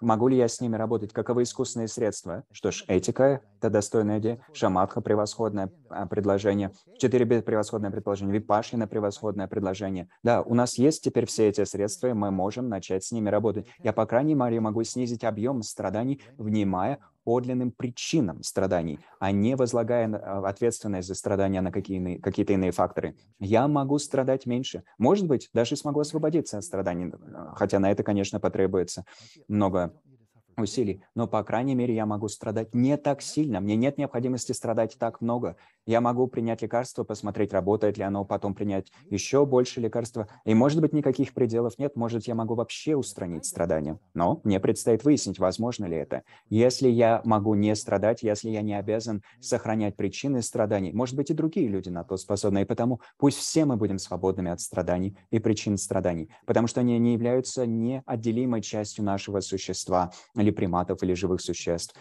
Могу ли я с ними работать? Каковы искусственные средства? Что ж, этика — это достойная идея, шаматха — превосходное а, предложение, четыре — превосходное предложение, випашина — превосходное предложение. Да, у нас есть теперь все эти средства, и мы можем начать с ними работать. Я, по крайней мере, могу снизить объем страданий, внимая подлинным причинам страданий, а не возлагая а, ответственность за страдания на какие-то какие иные факторы. Я могу страдать меньше. Может быть, даже смогу освободиться от страданий, э, хотя на это, конечно, потребуется много усилий, но, по крайней мере, я могу страдать не так сильно, мне нет необходимости страдать так много. Я могу принять лекарство, посмотреть, работает ли оно, потом принять еще больше лекарства, и, может быть, никаких пределов нет, может, я могу вообще устранить страдания. Но мне предстоит выяснить, возможно ли это. Если я могу не страдать, если я не обязан сохранять причины страданий, может быть, и другие люди на то способны, и потому пусть все мы будем свободными от страданий и причин страданий, потому что они не являются неотделимой частью нашего существа, или приматов, или живых существ,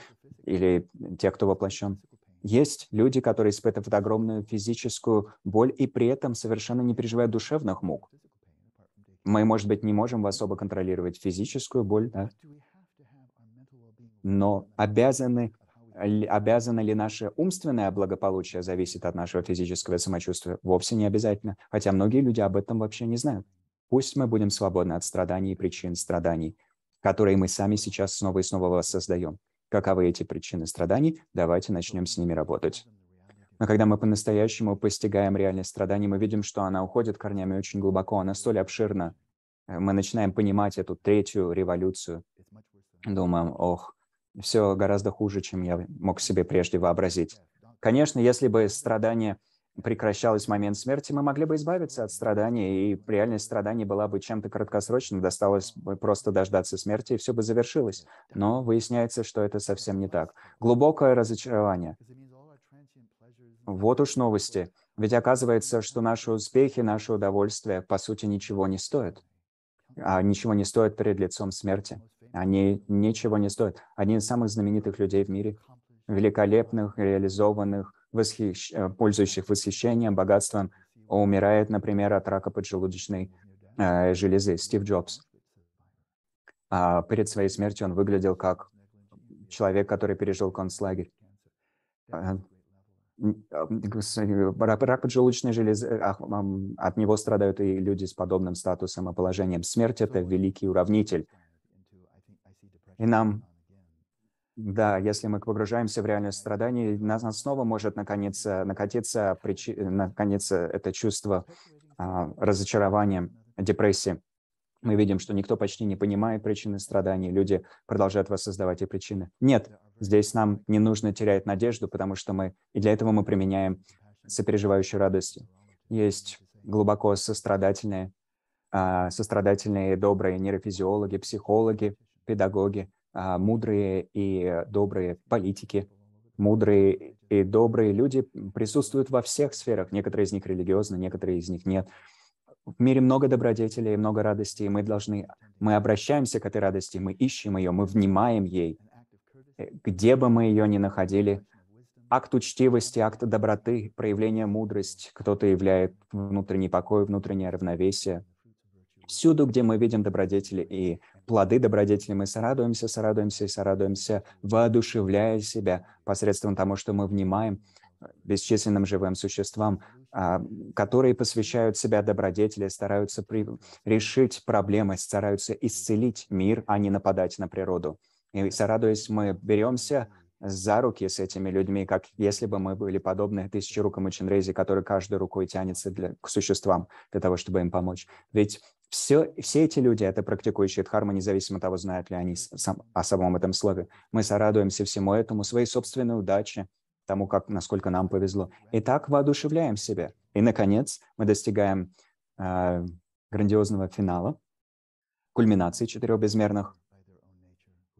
или те, кто воплощен. Есть люди, которые испытывают огромную физическую боль и при этом совершенно не переживают душевных мук. Мы, может быть, не можем особо контролировать физическую боль, да? но обязаны обязано ли наше умственное благополучие зависеть от нашего физического самочувствия? Вовсе не обязательно, хотя многие люди об этом вообще не знают. Пусть мы будем свободны от страданий и причин страданий, которые мы сами сейчас снова и снова воссоздаем. Каковы эти причины страданий? Давайте начнем с ними работать. Но когда мы по-настоящему постигаем реальность страданий, мы видим, что она уходит корнями очень глубоко, она столь обширна. Э, мы начинаем понимать эту третью революцию. Думаем, ох, все гораздо хуже, чем я мог себе прежде вообразить. Конечно, если бы страдания прекращалась в момент смерти, мы могли бы избавиться от страданий, и реальность страданий была бы чем-то краткосрочным, досталось бы просто дождаться смерти, и все бы завершилось. Но выясняется, что это совсем не так. Глубокое разочарование. Вот уж новости. Ведь оказывается, что наши успехи, наше удовольствие, по сути, ничего не стоят. А ничего не стоят перед лицом смерти. Они ничего не стоят. Один из самых знаменитых людей в мире, великолепных, реализованных, восхищ... Э, пользующих восхищением, богатством, умирает, например, от рака поджелудочной э, железы. Стив Джобс. А перед своей смертью он выглядел как человек, который пережил концлагерь. Э, э, рак поджелудочной железы, от него страдают и люди с подобным статусом и положением. Смерть – это великий уравнитель. И нам да, если мы погружаемся в реальность страданий, нас, нас снова может наконец накатиться причи... наконец это чувство а, разочарования, депрессии. Мы видим, что никто почти не понимает причины страданий, люди продолжают воссоздавать и причины. Нет, здесь нам не нужно терять надежду, потому что мы, и для этого мы применяем сопереживающую радость. Есть глубоко сострадательные, а, сострадательные и добрые нейрофизиологи, психологи, педагоги, а, мудрые и добрые политики, мудрые и добрые люди присутствуют во всех сферах. Некоторые из них религиозны, некоторые из них нет. В мире много добродетелей, и много радости, и мы должны, мы обращаемся к этой радости, мы ищем ее, мы внимаем ей. Э, где бы мы ее ни находили, акт учтивости, акт доброты, проявление мудрости, кто-то являет внутренний покой, внутреннее равновесие – Всюду, где мы видим добродетели и плоды добродетели, мы сорадуемся, сорадуемся и сорадуемся, воодушевляя себя посредством того, что мы внимаем э, бесчисленным живым существам, а, которые посвящают себя добродетели, стараются при... решить проблемы, стараются исцелить мир, а не нападать на природу. И сорадуясь, мы беремся за руки с этими людьми, как если бы мы были подобны тысячи рукам Чинрези, которые каждой рукой тянется для, к существам для того, чтобы им помочь. Ведь все, все эти люди, это практикующие дхармы, независимо от того, знают ли они сам, о самом этом слове. Мы сорадуемся всему этому, своей собственной удаче, тому, как, насколько нам повезло. И так воодушевляем себя. И, наконец, мы достигаем э, грандиозного финала, кульминации четырех безмерных,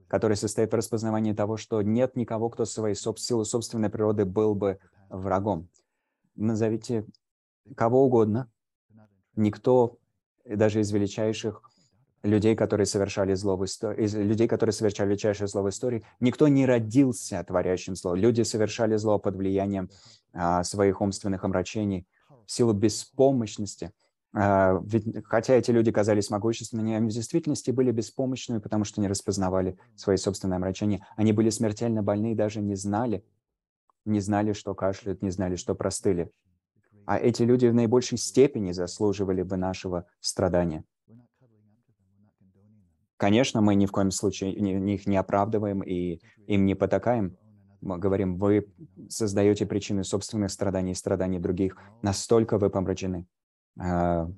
который состоит в распознавании того, что нет никого, кто своей соб силу собственной природы был бы врагом. Назовите кого угодно, никто даже из величайших людей, которые совершали зло в истории, из людей, которые совершали величайшее зло в истории, никто не родился творящим зло. Люди совершали зло под влиянием а, своих умственных омрачений в силу беспомощности. А, ведь, хотя эти люди казались могущественными, они в действительности были беспомощными, потому что не распознавали свои собственные омрачения. Они были смертельно больны и даже не знали, не знали, что кашляют, не знали, что простыли а эти люди в наибольшей степени заслуживали бы нашего страдания. Конечно, мы ни в коем случае их не оправдываем и им не потакаем. Мы говорим, вы создаете причины собственных страданий и страданий других. Настолько вы помрачены. А,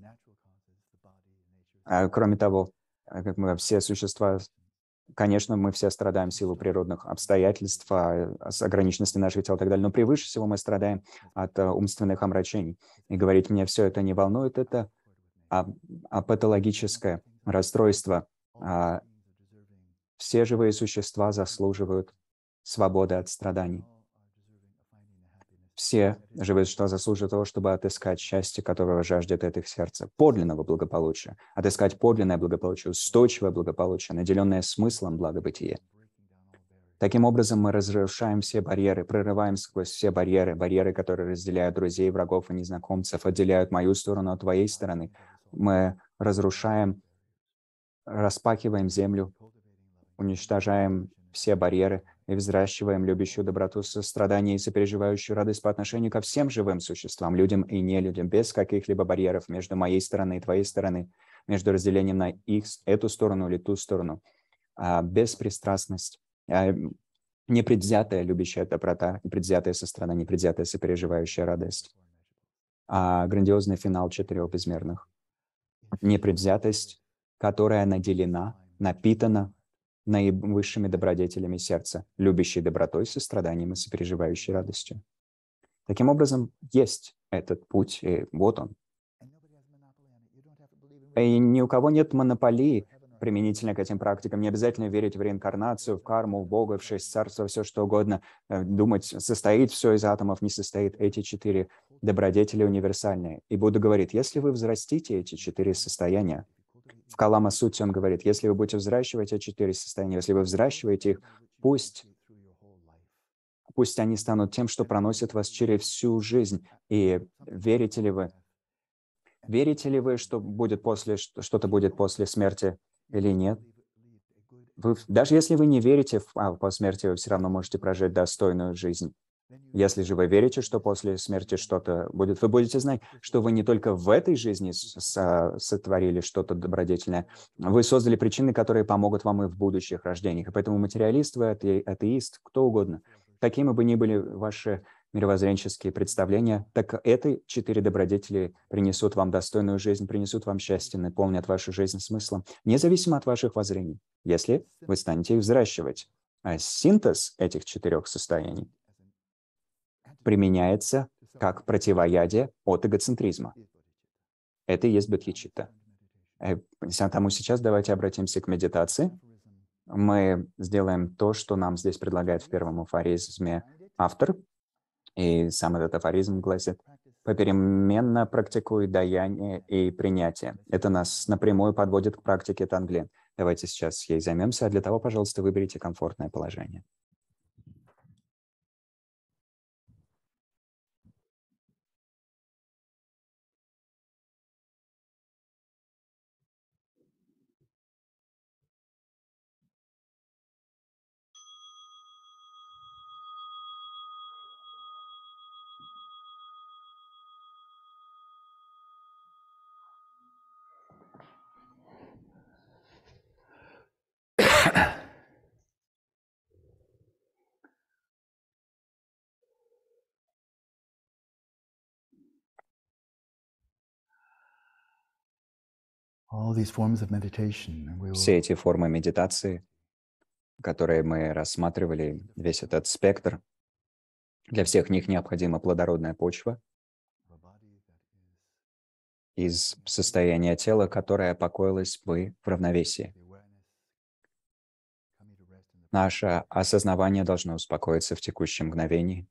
а кроме того, как мы все существа конечно, мы все страдаем в силу природных обстоятельств, а, а с ограниченности нашего тела и так далее, но превыше всего мы страдаем от э, умственных омрачений. И говорить мне все это не волнует, это а, а патологическое расстройство. А, все живые существа заслуживают свободы от страданий. Все живут, что заслуживают того, чтобы отыскать счастье, которого жаждет это их сердце, подлинного благополучия, отыскать подлинное благополучие, устойчивое благополучие, наделенное смыслом благобытия. Таким образом, мы разрушаем все барьеры, прорываем сквозь все барьеры, барьеры, которые разделяют друзей, врагов и незнакомцев, отделяют мою сторону от твоей стороны. Мы разрушаем, распахиваем землю, уничтожаем все барьеры, и взращиваем любящую доброту, сострадание и сопереживающую радость по отношению ко всем живым существам, людям и нелюдям, без каких-либо барьеров между моей стороны и твоей стороны, между разделением на их, эту сторону или ту сторону. А, беспристрастность, а, непредвзятая любящая доброта, непредвзятая сострадание, непредвзятая сопереживающая радость. А, грандиозный финал четырех безмерных. Непредвзятость, которая наделена, напитана наивысшими добродетелями сердца, любящий добротой, состраданием и сопереживающей радостью. Таким образом, есть этот путь, и вот он. И ни у кого нет монополии применительно к этим практикам. Не обязательно верить в реинкарнацию, в карму, в Бога, в шесть царства, все что угодно. Э, думать, состоит все из атомов, не состоит. Эти четыре добродетели универсальные. И Будда говорит, если вы взрастите эти четыре состояния, в Калама Сути он говорит, если вы будете взращивать эти четыре состояния, если вы взращиваете их, пусть пусть они станут тем, что проносит вас через всю жизнь. И верите ли вы? Верите ли вы, что будет после, что-то будет после смерти или нет? Вы, даже если вы не верите в, а, по смерти, вы все равно можете прожить достойную жизнь. Если же вы верите, что после смерти что-то будет, вы будете знать, что вы не только в этой жизни сотворили что-то добродетельное, вы создали причины, которые помогут вам и в будущих рождениях. И поэтому материалист вы, ате атеист, кто угодно, какими бы ни были ваши мировоззренческие представления, так эти четыре добродетели принесут вам достойную жизнь, принесут вам счастье, наполнят вашу жизнь смыслом, независимо от ваших воззрений, если вы станете их взращивать. А синтез этих четырех состояний применяется как противоядие от эгоцентризма. Это и есть бодхичитта. тому э, а сейчас давайте обратимся к медитации. Мы сделаем то, что нам здесь предлагает в первом афоризме автор. И сам этот афоризм гласит, попеременно практикуй даяние и принятие. Это нас напрямую подводит к практике тангли. Давайте сейчас ей займемся, а для того, пожалуйста, выберите комфортное положение. Все эти формы медитации, которые мы рассматривали, весь этот спектр, для всех них необходима плодородная почва из состояния тела, которое покоилось бы в равновесии. Наше осознавание должно успокоиться в текущем мгновении,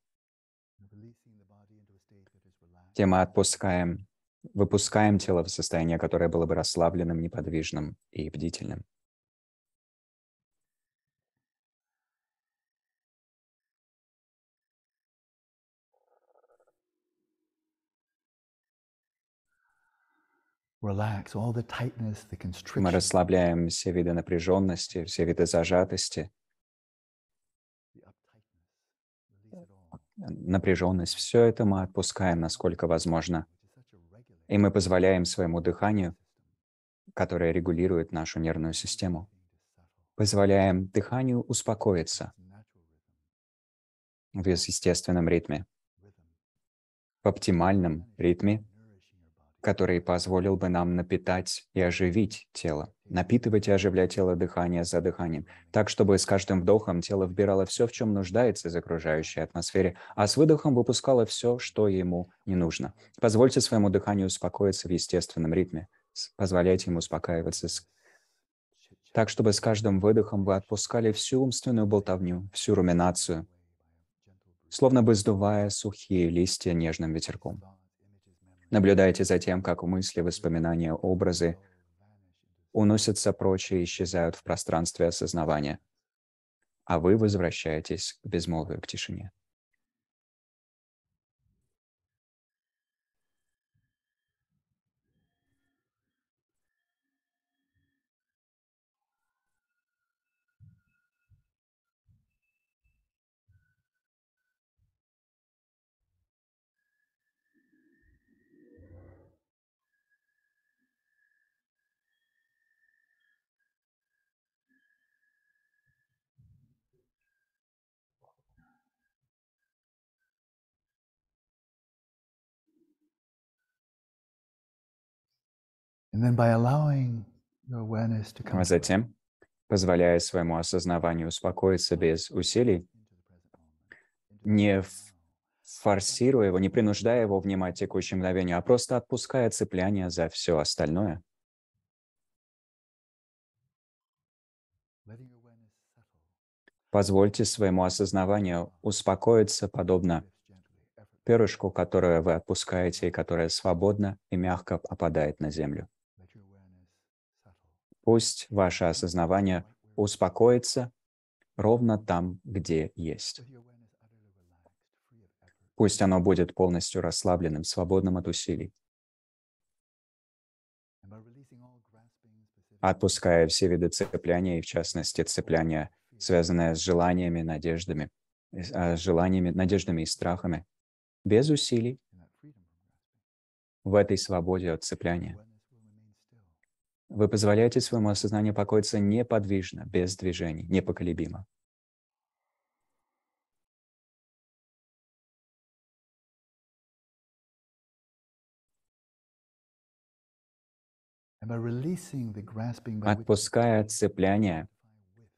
тем мы отпускаем выпускаем тело в состояние, которое было бы расслабленным, неподвижным и бдительным. Мы расслабляем все виды напряженности, все виды зажатости. Напряженность, все это мы отпускаем, насколько возможно и мы позволяем своему дыханию, которое регулирует нашу нервную систему, позволяем дыханию успокоиться в естественном ритме, в оптимальном ритме, который позволил бы нам напитать и оживить тело, напитывать и оживлять тело дыхание за дыханием, так, чтобы с каждым вдохом тело вбирало все, в чем нуждается из окружающей атмосферы, а с выдохом выпускало все, что ему не нужно. Позвольте своему дыханию успокоиться в естественном ритме, позволяйте ему успокаиваться с так, чтобы с каждым выдохом вы отпускали всю умственную болтовню, всю руминацию, словно бы сдувая сухие листья нежным ветерком. Наблюдайте за тем, как мысли, воспоминания, образы уносятся прочь и исчезают в пространстве осознавания, а вы возвращаетесь к безмолвию, к тишине. А затем, позволяя своему осознаванию успокоиться без усилий, не форсируя его, не принуждая его внимать текущее мгновение, а просто отпуская цепляние за все остальное. Позвольте своему осознаванию успокоиться подобно перышку, которое вы отпускаете и которое свободно и мягко опадает на землю. Пусть ваше осознавание успокоится ровно там, где есть. Пусть оно будет полностью расслабленным, свободным от усилий. Отпуская все виды цепляния, и в частности цепляния, связанное с желаниями, надеждами, э, с а, желаниями, надеждами и страхами, без усилий, в этой свободе от цепляния. Вы позволяете своему осознанию покоиться неподвижно, без движений, непоколебимо. Отпуская цепляние,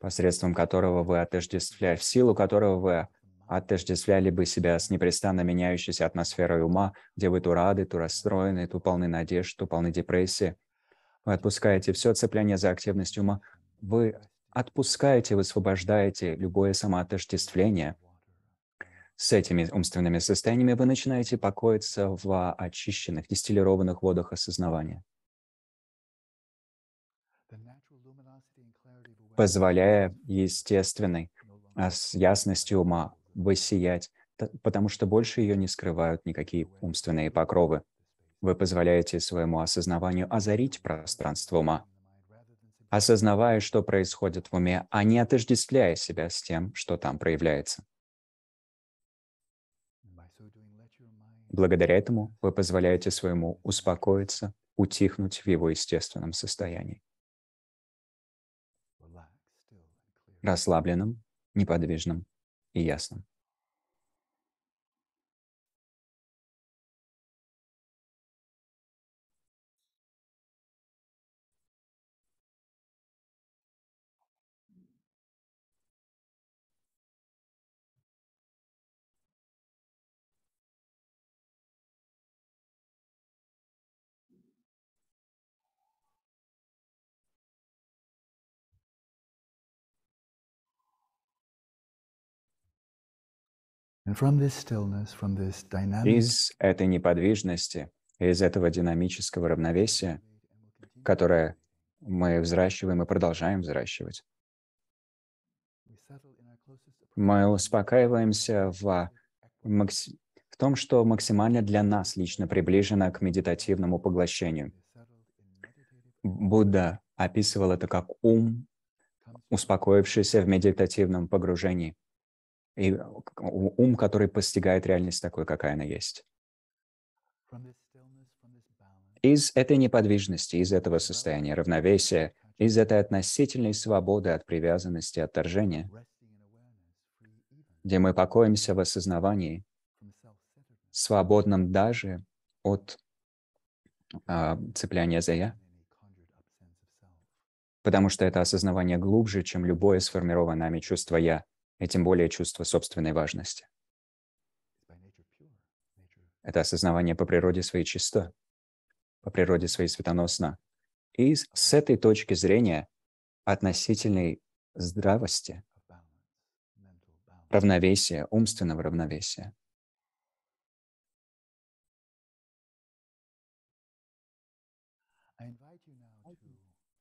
посредством которого вы отождествляли, в силу которого вы отождествляли бы себя с непрестанно меняющейся атмосферой ума, где вы то рады, то расстроены, то полны надежд, то полны депрессии – вы отпускаете все цепляние за активность ума. Вы отпускаете, высвобождаете любое самоотождествление. С этими умственными состояниями вы начинаете покоиться в очищенных, дистиллированных водах осознавания, позволяя естественной а, с ясностью ума высиять, потому что больше ее не скрывают никакие умственные покровы. Вы позволяете своему осознаванию озарить пространство ума, осознавая, что происходит в уме, а не отождествляя себя с тем, что там проявляется. Благодаря этому вы позволяете своему успокоиться, утихнуть в его естественном состоянии. Расслабленным, неподвижным и ясным. Из этой неподвижности, из этого динамического равновесия, которое мы взращиваем и продолжаем взращивать, мы успокаиваемся в, в том, что максимально для нас лично приближено к медитативному поглощению. Будда описывал это как ум, успокоившийся в медитативном погружении – и э, ум, который постигает реальность такой, какая она есть. Из этой неподвижности, из этого состояния равновесия, из этой относительной свободы от привязанности, отторжения, где мы покоимся в осознавании, свободном даже от э, а, цепляния за «я», потому что это осознавание глубже, чем любое сформированное нами чувство «я», и тем более чувство собственной важности. Это осознавание по природе своей чисто, по природе своей светоносно. И с этой точки зрения относительной здравости, равновесия, умственного равновесия.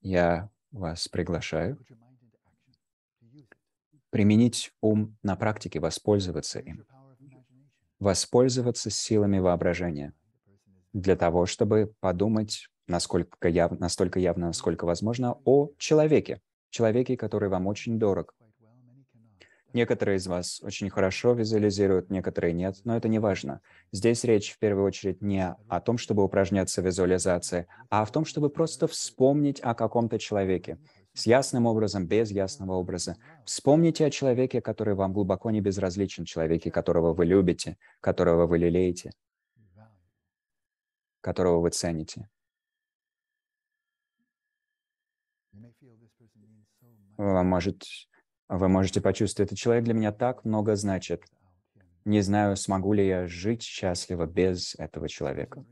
Я вас приглашаю применить ум на практике, воспользоваться им, воспользоваться силами воображения для того, чтобы подумать насколько яв... настолько явно, насколько возможно, о человеке, человеке, который вам очень дорог. Некоторые из вас очень хорошо визуализируют, некоторые нет, но это не важно. Здесь речь в первую очередь не о том, чтобы упражняться в визуализации, а о том, чтобы просто вспомнить о каком-то человеке с ясным образом, без ясного образа. Вспомните о человеке, который вам глубоко не безразличен, человеке, которого вы любите, которого вы лелеете, которого вы цените. Вам может, вы можете почувствовать, этот человек для меня так много значит. Не знаю, смогу ли я жить счастливо без этого человека.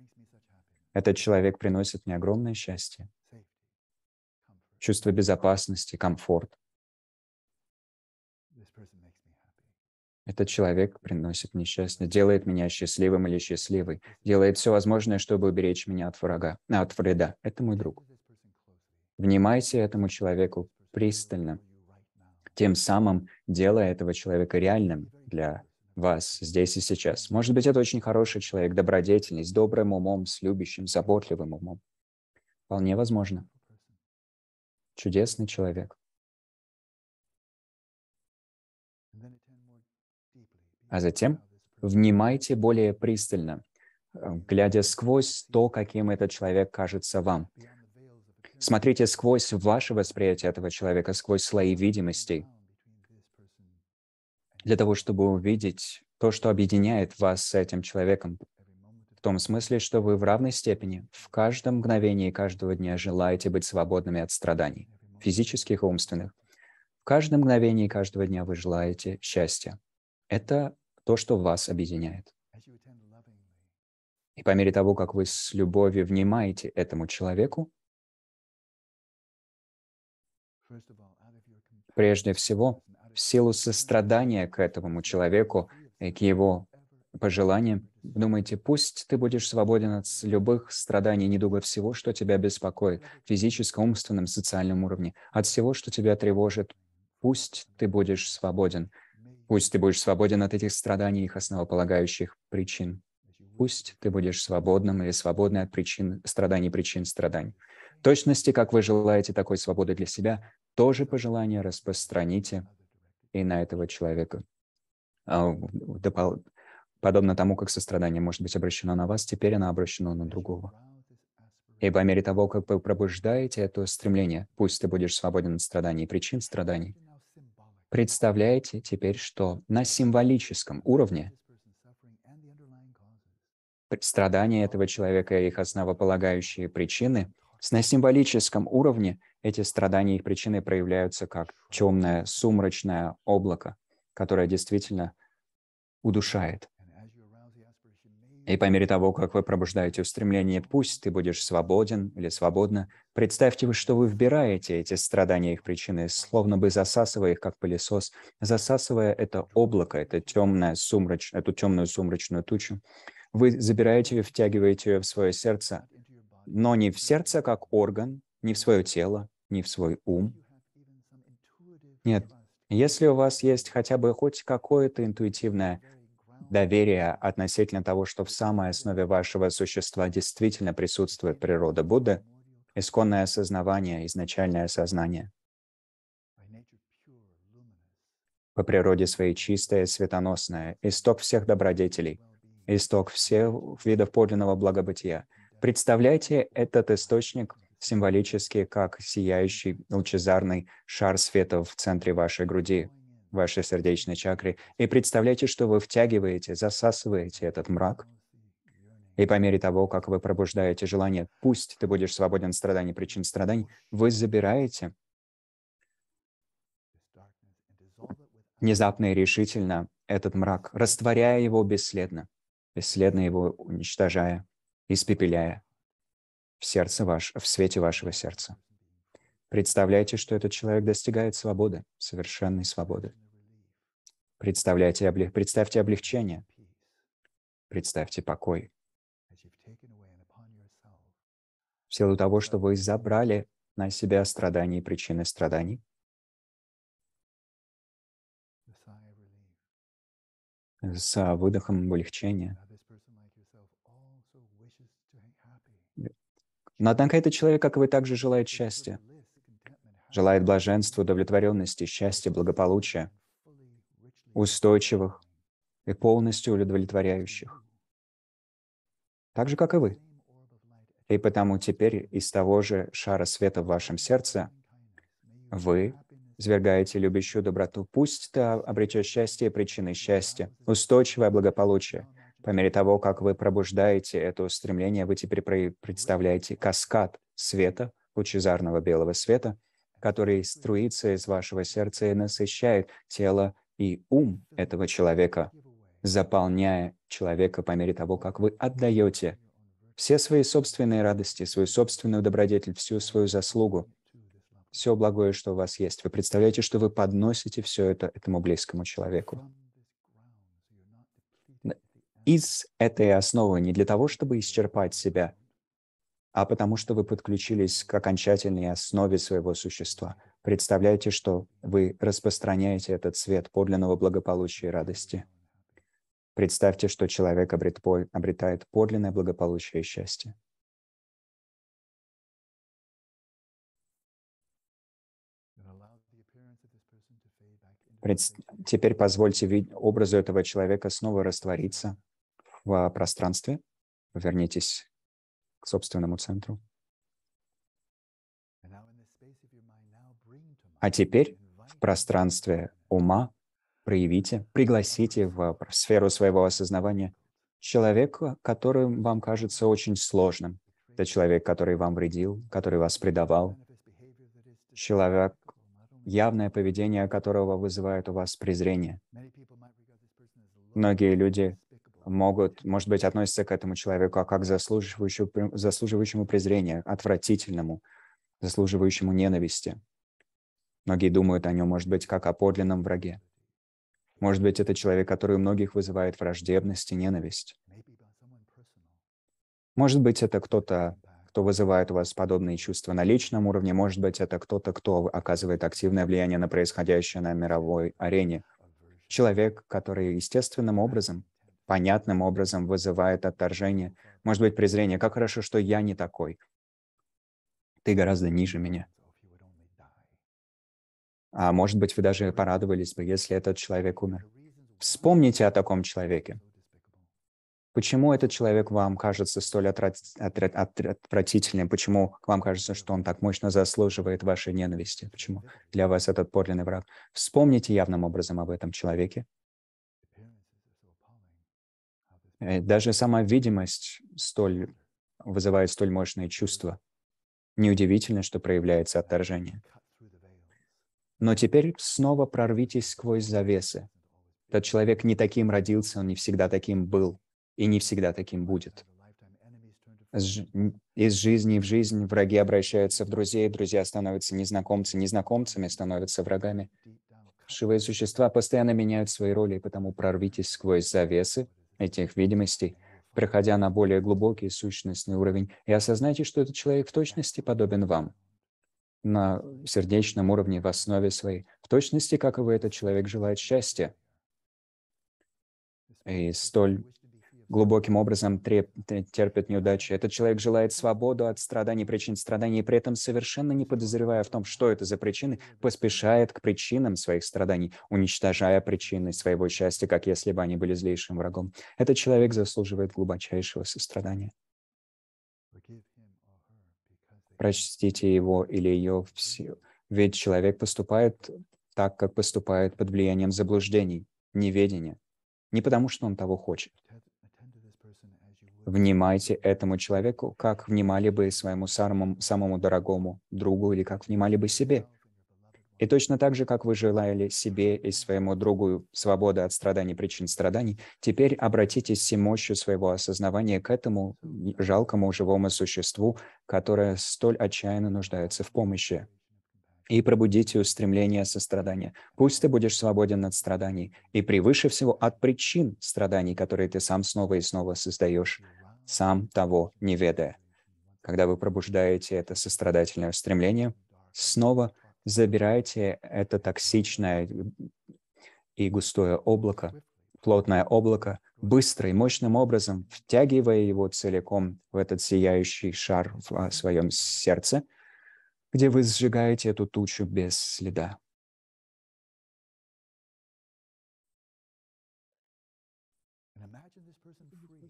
Этот человек приносит мне огромное счастье чувство безопасности, комфорт. Этот человек приносит мне счастье, делает меня счастливым или счастливой, делает все возможное, чтобы уберечь меня от врага, от вреда. Это мой друг. Внимайте этому человеку пристально, тем самым делая этого человека реальным для вас здесь и сейчас. Может быть, это очень хороший человек, добродетельный, с добрым умом, с любящим, заботливым умом. Вполне возможно чудесный человек. А затем внимайте более пристально, э, глядя сквозь то, каким этот человек кажется вам. Смотрите сквозь ваше восприятие этого человека, сквозь слои видимостей, для того, чтобы увидеть то, что объединяет вас с этим человеком, в том смысле, что вы в равной степени в каждом мгновении каждого дня желаете быть свободными от страданий, физических и умственных. В каждом мгновении каждого дня вы желаете счастья. Это то, что вас объединяет. И по мере того, как вы с любовью внимаете этому человеку, прежде всего, в силу сострадания к этому человеку и к его пожеланиям, Думайте, пусть ты будешь свободен от любых страданий, недугов, всего, что тебя беспокоит, физическом, умственном, социальном уровне, от всего, что тебя тревожит. Пусть ты будешь свободен. Пусть ты будешь свободен от этих страданий и их основополагающих причин. Пусть ты будешь свободным или свободной от причин страданий, причин страданий. В точности, как вы желаете такой свободы для себя, тоже пожелание распространите и на этого человека. А, Подобно тому, как сострадание может быть обращено на вас, теперь оно обращено на другого. И по мере того, как вы пробуждаете это стремление, пусть ты будешь свободен от страданий и причин страданий, представляете теперь, что на символическом уровне страдания этого человека и их основополагающие причины, на символическом уровне эти страдания и их причины проявляются как темное сумрачное облако, которое действительно удушает. И по мере того, как вы пробуждаете устремление «пусть ты будешь свободен» или «свободна», представьте вы, что вы вбираете эти страдания их причины, словно бы засасывая их, как пылесос, засасывая это облако, это темное сумрач, эту темную сумрачную тучу. Вы забираете ее, втягиваете ее в свое сердце, но не в сердце как орган, не в свое тело, не в свой ум. Нет, если у вас есть хотя бы хоть какое-то интуитивное доверия относительно того, что в самой основе вашего существа действительно присутствует природа Будды, исконное осознавание, изначальное сознание. По природе своей чистое, светоносное, исток всех добродетелей, исток всех видов подлинного благобытия. Представляйте этот источник символически как сияющий лучезарный шар света в центре вашей груди, вашей сердечной чакры, и представляйте, что вы втягиваете, засасываете этот мрак. И по мере того, как вы пробуждаете желание «пусть ты будешь свободен от страданий, причин страданий», вы забираете внезапно и решительно этот мрак, растворяя его бесследно, бесследно его уничтожая, испепеляя в сердце ваш, в свете вашего сердца. Представляйте, что этот человек достигает свободы, совершенной свободы. Представляйте, облег... Представьте облегчение. Представьте покой. В силу того, что вы забрали на себя страдания и причины страданий, с выдохом облегчения. Но однако этот человек, как и вы, также желает счастья желает блаженства, удовлетворенности, счастья, благополучия, устойчивых и полностью удовлетворяющих. Так же, как и вы. И потому теперь из того же шара света в вашем сердце вы извергаете любящую доброту. Пусть ты обретешь счастье и причины счастья, устойчивое благополучие. По мере того, как вы пробуждаете это устремление, вы теперь представляете каскад света, лучезарного белого света, который струится из вашего сердца и насыщает тело и ум этого человека, заполняя человека по мере того, как вы отдаете все свои собственные радости, свою собственную добродетель, всю свою заслугу, все благое, что у вас есть. Вы представляете, что вы подносите все это этому близкому человеку. Из этой основы, не для того, чтобы исчерпать себя – а потому что вы подключились к окончательной основе своего существа. Представляете, что вы распространяете этот свет подлинного благополучия и радости. Представьте, что человек обретает подлинное благополучие и счастье. Теперь позвольте образу этого человека снова раствориться в а, пространстве. Вернитесь собственному центру. А теперь в пространстве ума проявите, пригласите в сферу своего осознавания человека, который вам кажется очень сложным. Это человек, который вам вредил, который вас предавал. Человек, явное поведение которого вызывает у вас презрение. Многие люди могут, может быть, относятся к этому человеку а как заслуживающему, заслуживающему презрения, отвратительному, заслуживающему ненависти. Многие думают о нем, может быть, как о подлинном враге. Может быть, это человек, который у многих вызывает враждебность и ненависть. Может быть, это кто-то, кто вызывает у вас подобные чувства на личном уровне. Может быть, это кто-то, кто оказывает активное влияние на происходящее на мировой арене. Человек, который естественным образом понятным образом вызывает отторжение, может быть, презрение. Как хорошо, что я не такой. Ты гораздо ниже меня. А может быть, вы даже порадовались бы, если этот человек умер. Вспомните о таком человеке. Почему этот человек вам кажется столь отрат... отвратительным? Почему вам кажется, что он так мощно заслуживает вашей ненависти? Почему для вас этот подлинный враг? Вспомните явным образом об этом человеке Э, даже сама видимость столь вызывает столь мощные чувства. Неудивительно, что проявляется отторжение. Но теперь снова прорвитесь сквозь завесы. Тот человек не таким родился, он не всегда таким был и не всегда таким будет. Из жизни в жизнь враги обращаются в друзей, друзья становятся незнакомцы, незнакомцами становятся врагами. Живые существа постоянно меняют свои роли, и потому прорвитесь сквозь завесы, этих видимостей, приходя на более глубокий сущностный уровень, и осознайте, что этот человек в точности подобен вам на сердечном уровне, в основе своей, в точности, как и вы, этот человек желает счастья. И столь глубоким образом терпит неудачи. Этот человек желает свободу от страданий, причин страданий, и при этом совершенно не подозревая в том, что это за причины, поспешает к причинам своих страданий, уничтожая причины своего счастья, как если бы они были злейшим врагом. Этот человек заслуживает глубочайшего сострадания. Прочтите его или ее в Ведь человек поступает так, как поступает под влиянием заблуждений, неведения. Не потому, что он того хочет, Внимайте этому человеку, как внимали бы своему самому, самому дорогому другу или как внимали бы себе. И точно так же, как вы желали себе и своему другу свободы от страданий, причин страданий, теперь обратитесь всемощью своего осознавания к этому жалкому живому существу, которое столь отчаянно нуждается в помощи и пробудите устремление сострадания. Пусть ты будешь свободен от страданий и превыше всего от причин страданий, которые ты сам снова и снова создаешь, сам того не ведая. Когда вы пробуждаете это сострадательное устремление, снова забирайте это токсичное и густое облако, плотное облако, быстро и мощным образом, втягивая его целиком в этот сияющий шар в а, своем сердце – где вы сжигаете эту тучу без следа.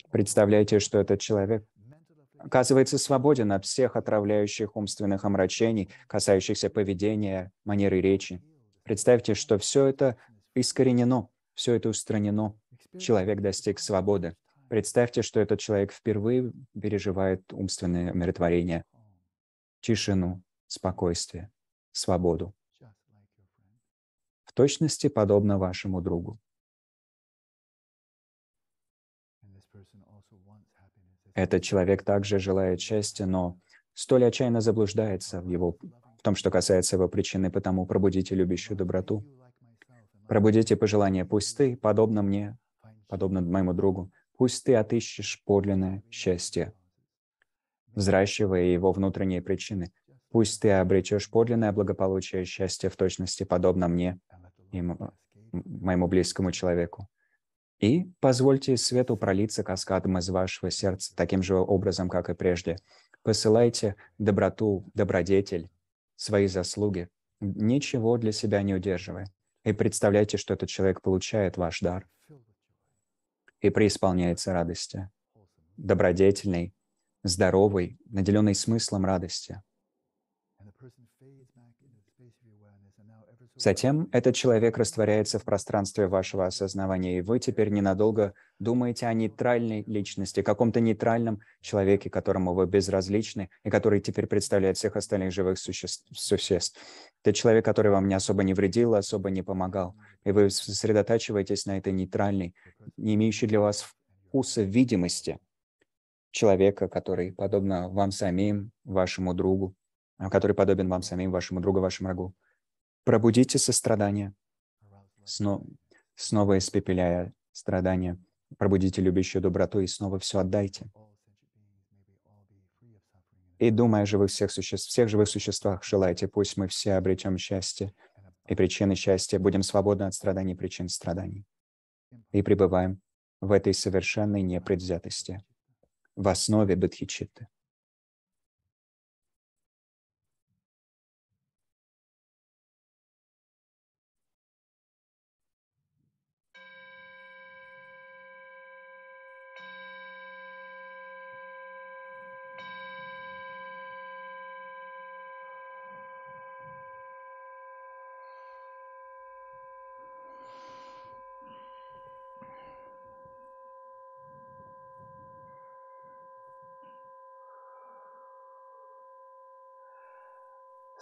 Представляете, что этот человек оказывается свободен от всех отравляющих умственных омрачений, касающихся поведения, манеры речи. Представьте, что все это искоренено, все это устранено. Человек достиг свободы. Представьте, что этот человек впервые переживает умственное умиротворение, тишину, спокойствие, свободу. В точности подобно вашему другу. Этот человек также желает счастья, но столь отчаянно заблуждается в, его, в том, что касается его причины, потому пробудите любящую доброту. Пробудите пожелание, пусть ты, подобно мне, подобно моему другу, пусть ты отыщешь подлинное счастье, взращивая его внутренние причины, Пусть ты обретешь подлинное благополучие и счастье в точности подобно мне и моему близкому человеку. И позвольте свету пролиться каскадом из вашего сердца таким же образом, как и прежде. Посылайте доброту, добродетель, свои заслуги, ничего для себя не удерживая. И представляйте, что этот человек получает ваш дар и преисполняется радости, добродетельный, здоровый, наделенный смыслом радости – Затем этот человек растворяется в пространстве вашего осознавания, и вы теперь ненадолго думаете о нейтральной личности, каком-то нейтральном человеке, которому вы безразличны, и который теперь представляет всех остальных живых существ, существ. Это человек, который вам не особо не вредил, особо не помогал. И вы сосредотачиваетесь на этой нейтральной, не имеющей для вас вкуса видимости человека, который, подобно вам самим, вашему другу, который подобен вам самим, вашему другу, вашему врагу. Пробудите сострадание, снова, снова испепеляя страдания. Пробудите любящую доброту и снова все отдайте. И думая о живых всех существ, всех живых существах желайте, пусть мы все обретем счастье и причины счастья, будем свободны от страданий и причин страданий. И пребываем в этой совершенной непредвзятости, в основе Бадхичитты.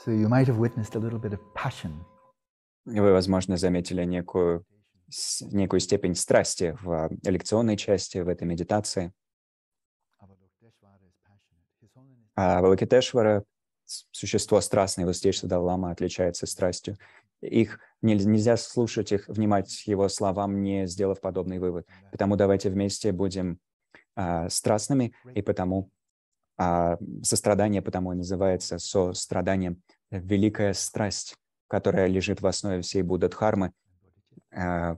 So you might have witnessed a little bit of passion. Вы, возможно, заметили некую, некую степень страсти в а, лекционной части, в этой медитации. А Авалокитешвара существо страстное, его Востейший Даллама отличается страстью. Их нельзя слушать, их внимать его словам, не сделав подобный вывод. Потому давайте вместе будем а, страстными, и потому а, сострадание потому и называется страданием великая страсть, которая лежит в основе всей буддхармы, э,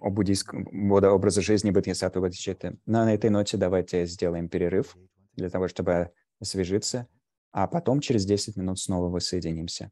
о буддийском образа жизни Бодхисаттва Бодхичитты. Но на этой ноте давайте сделаем перерыв для того, чтобы освежиться, а потом через 10 минут снова воссоединимся.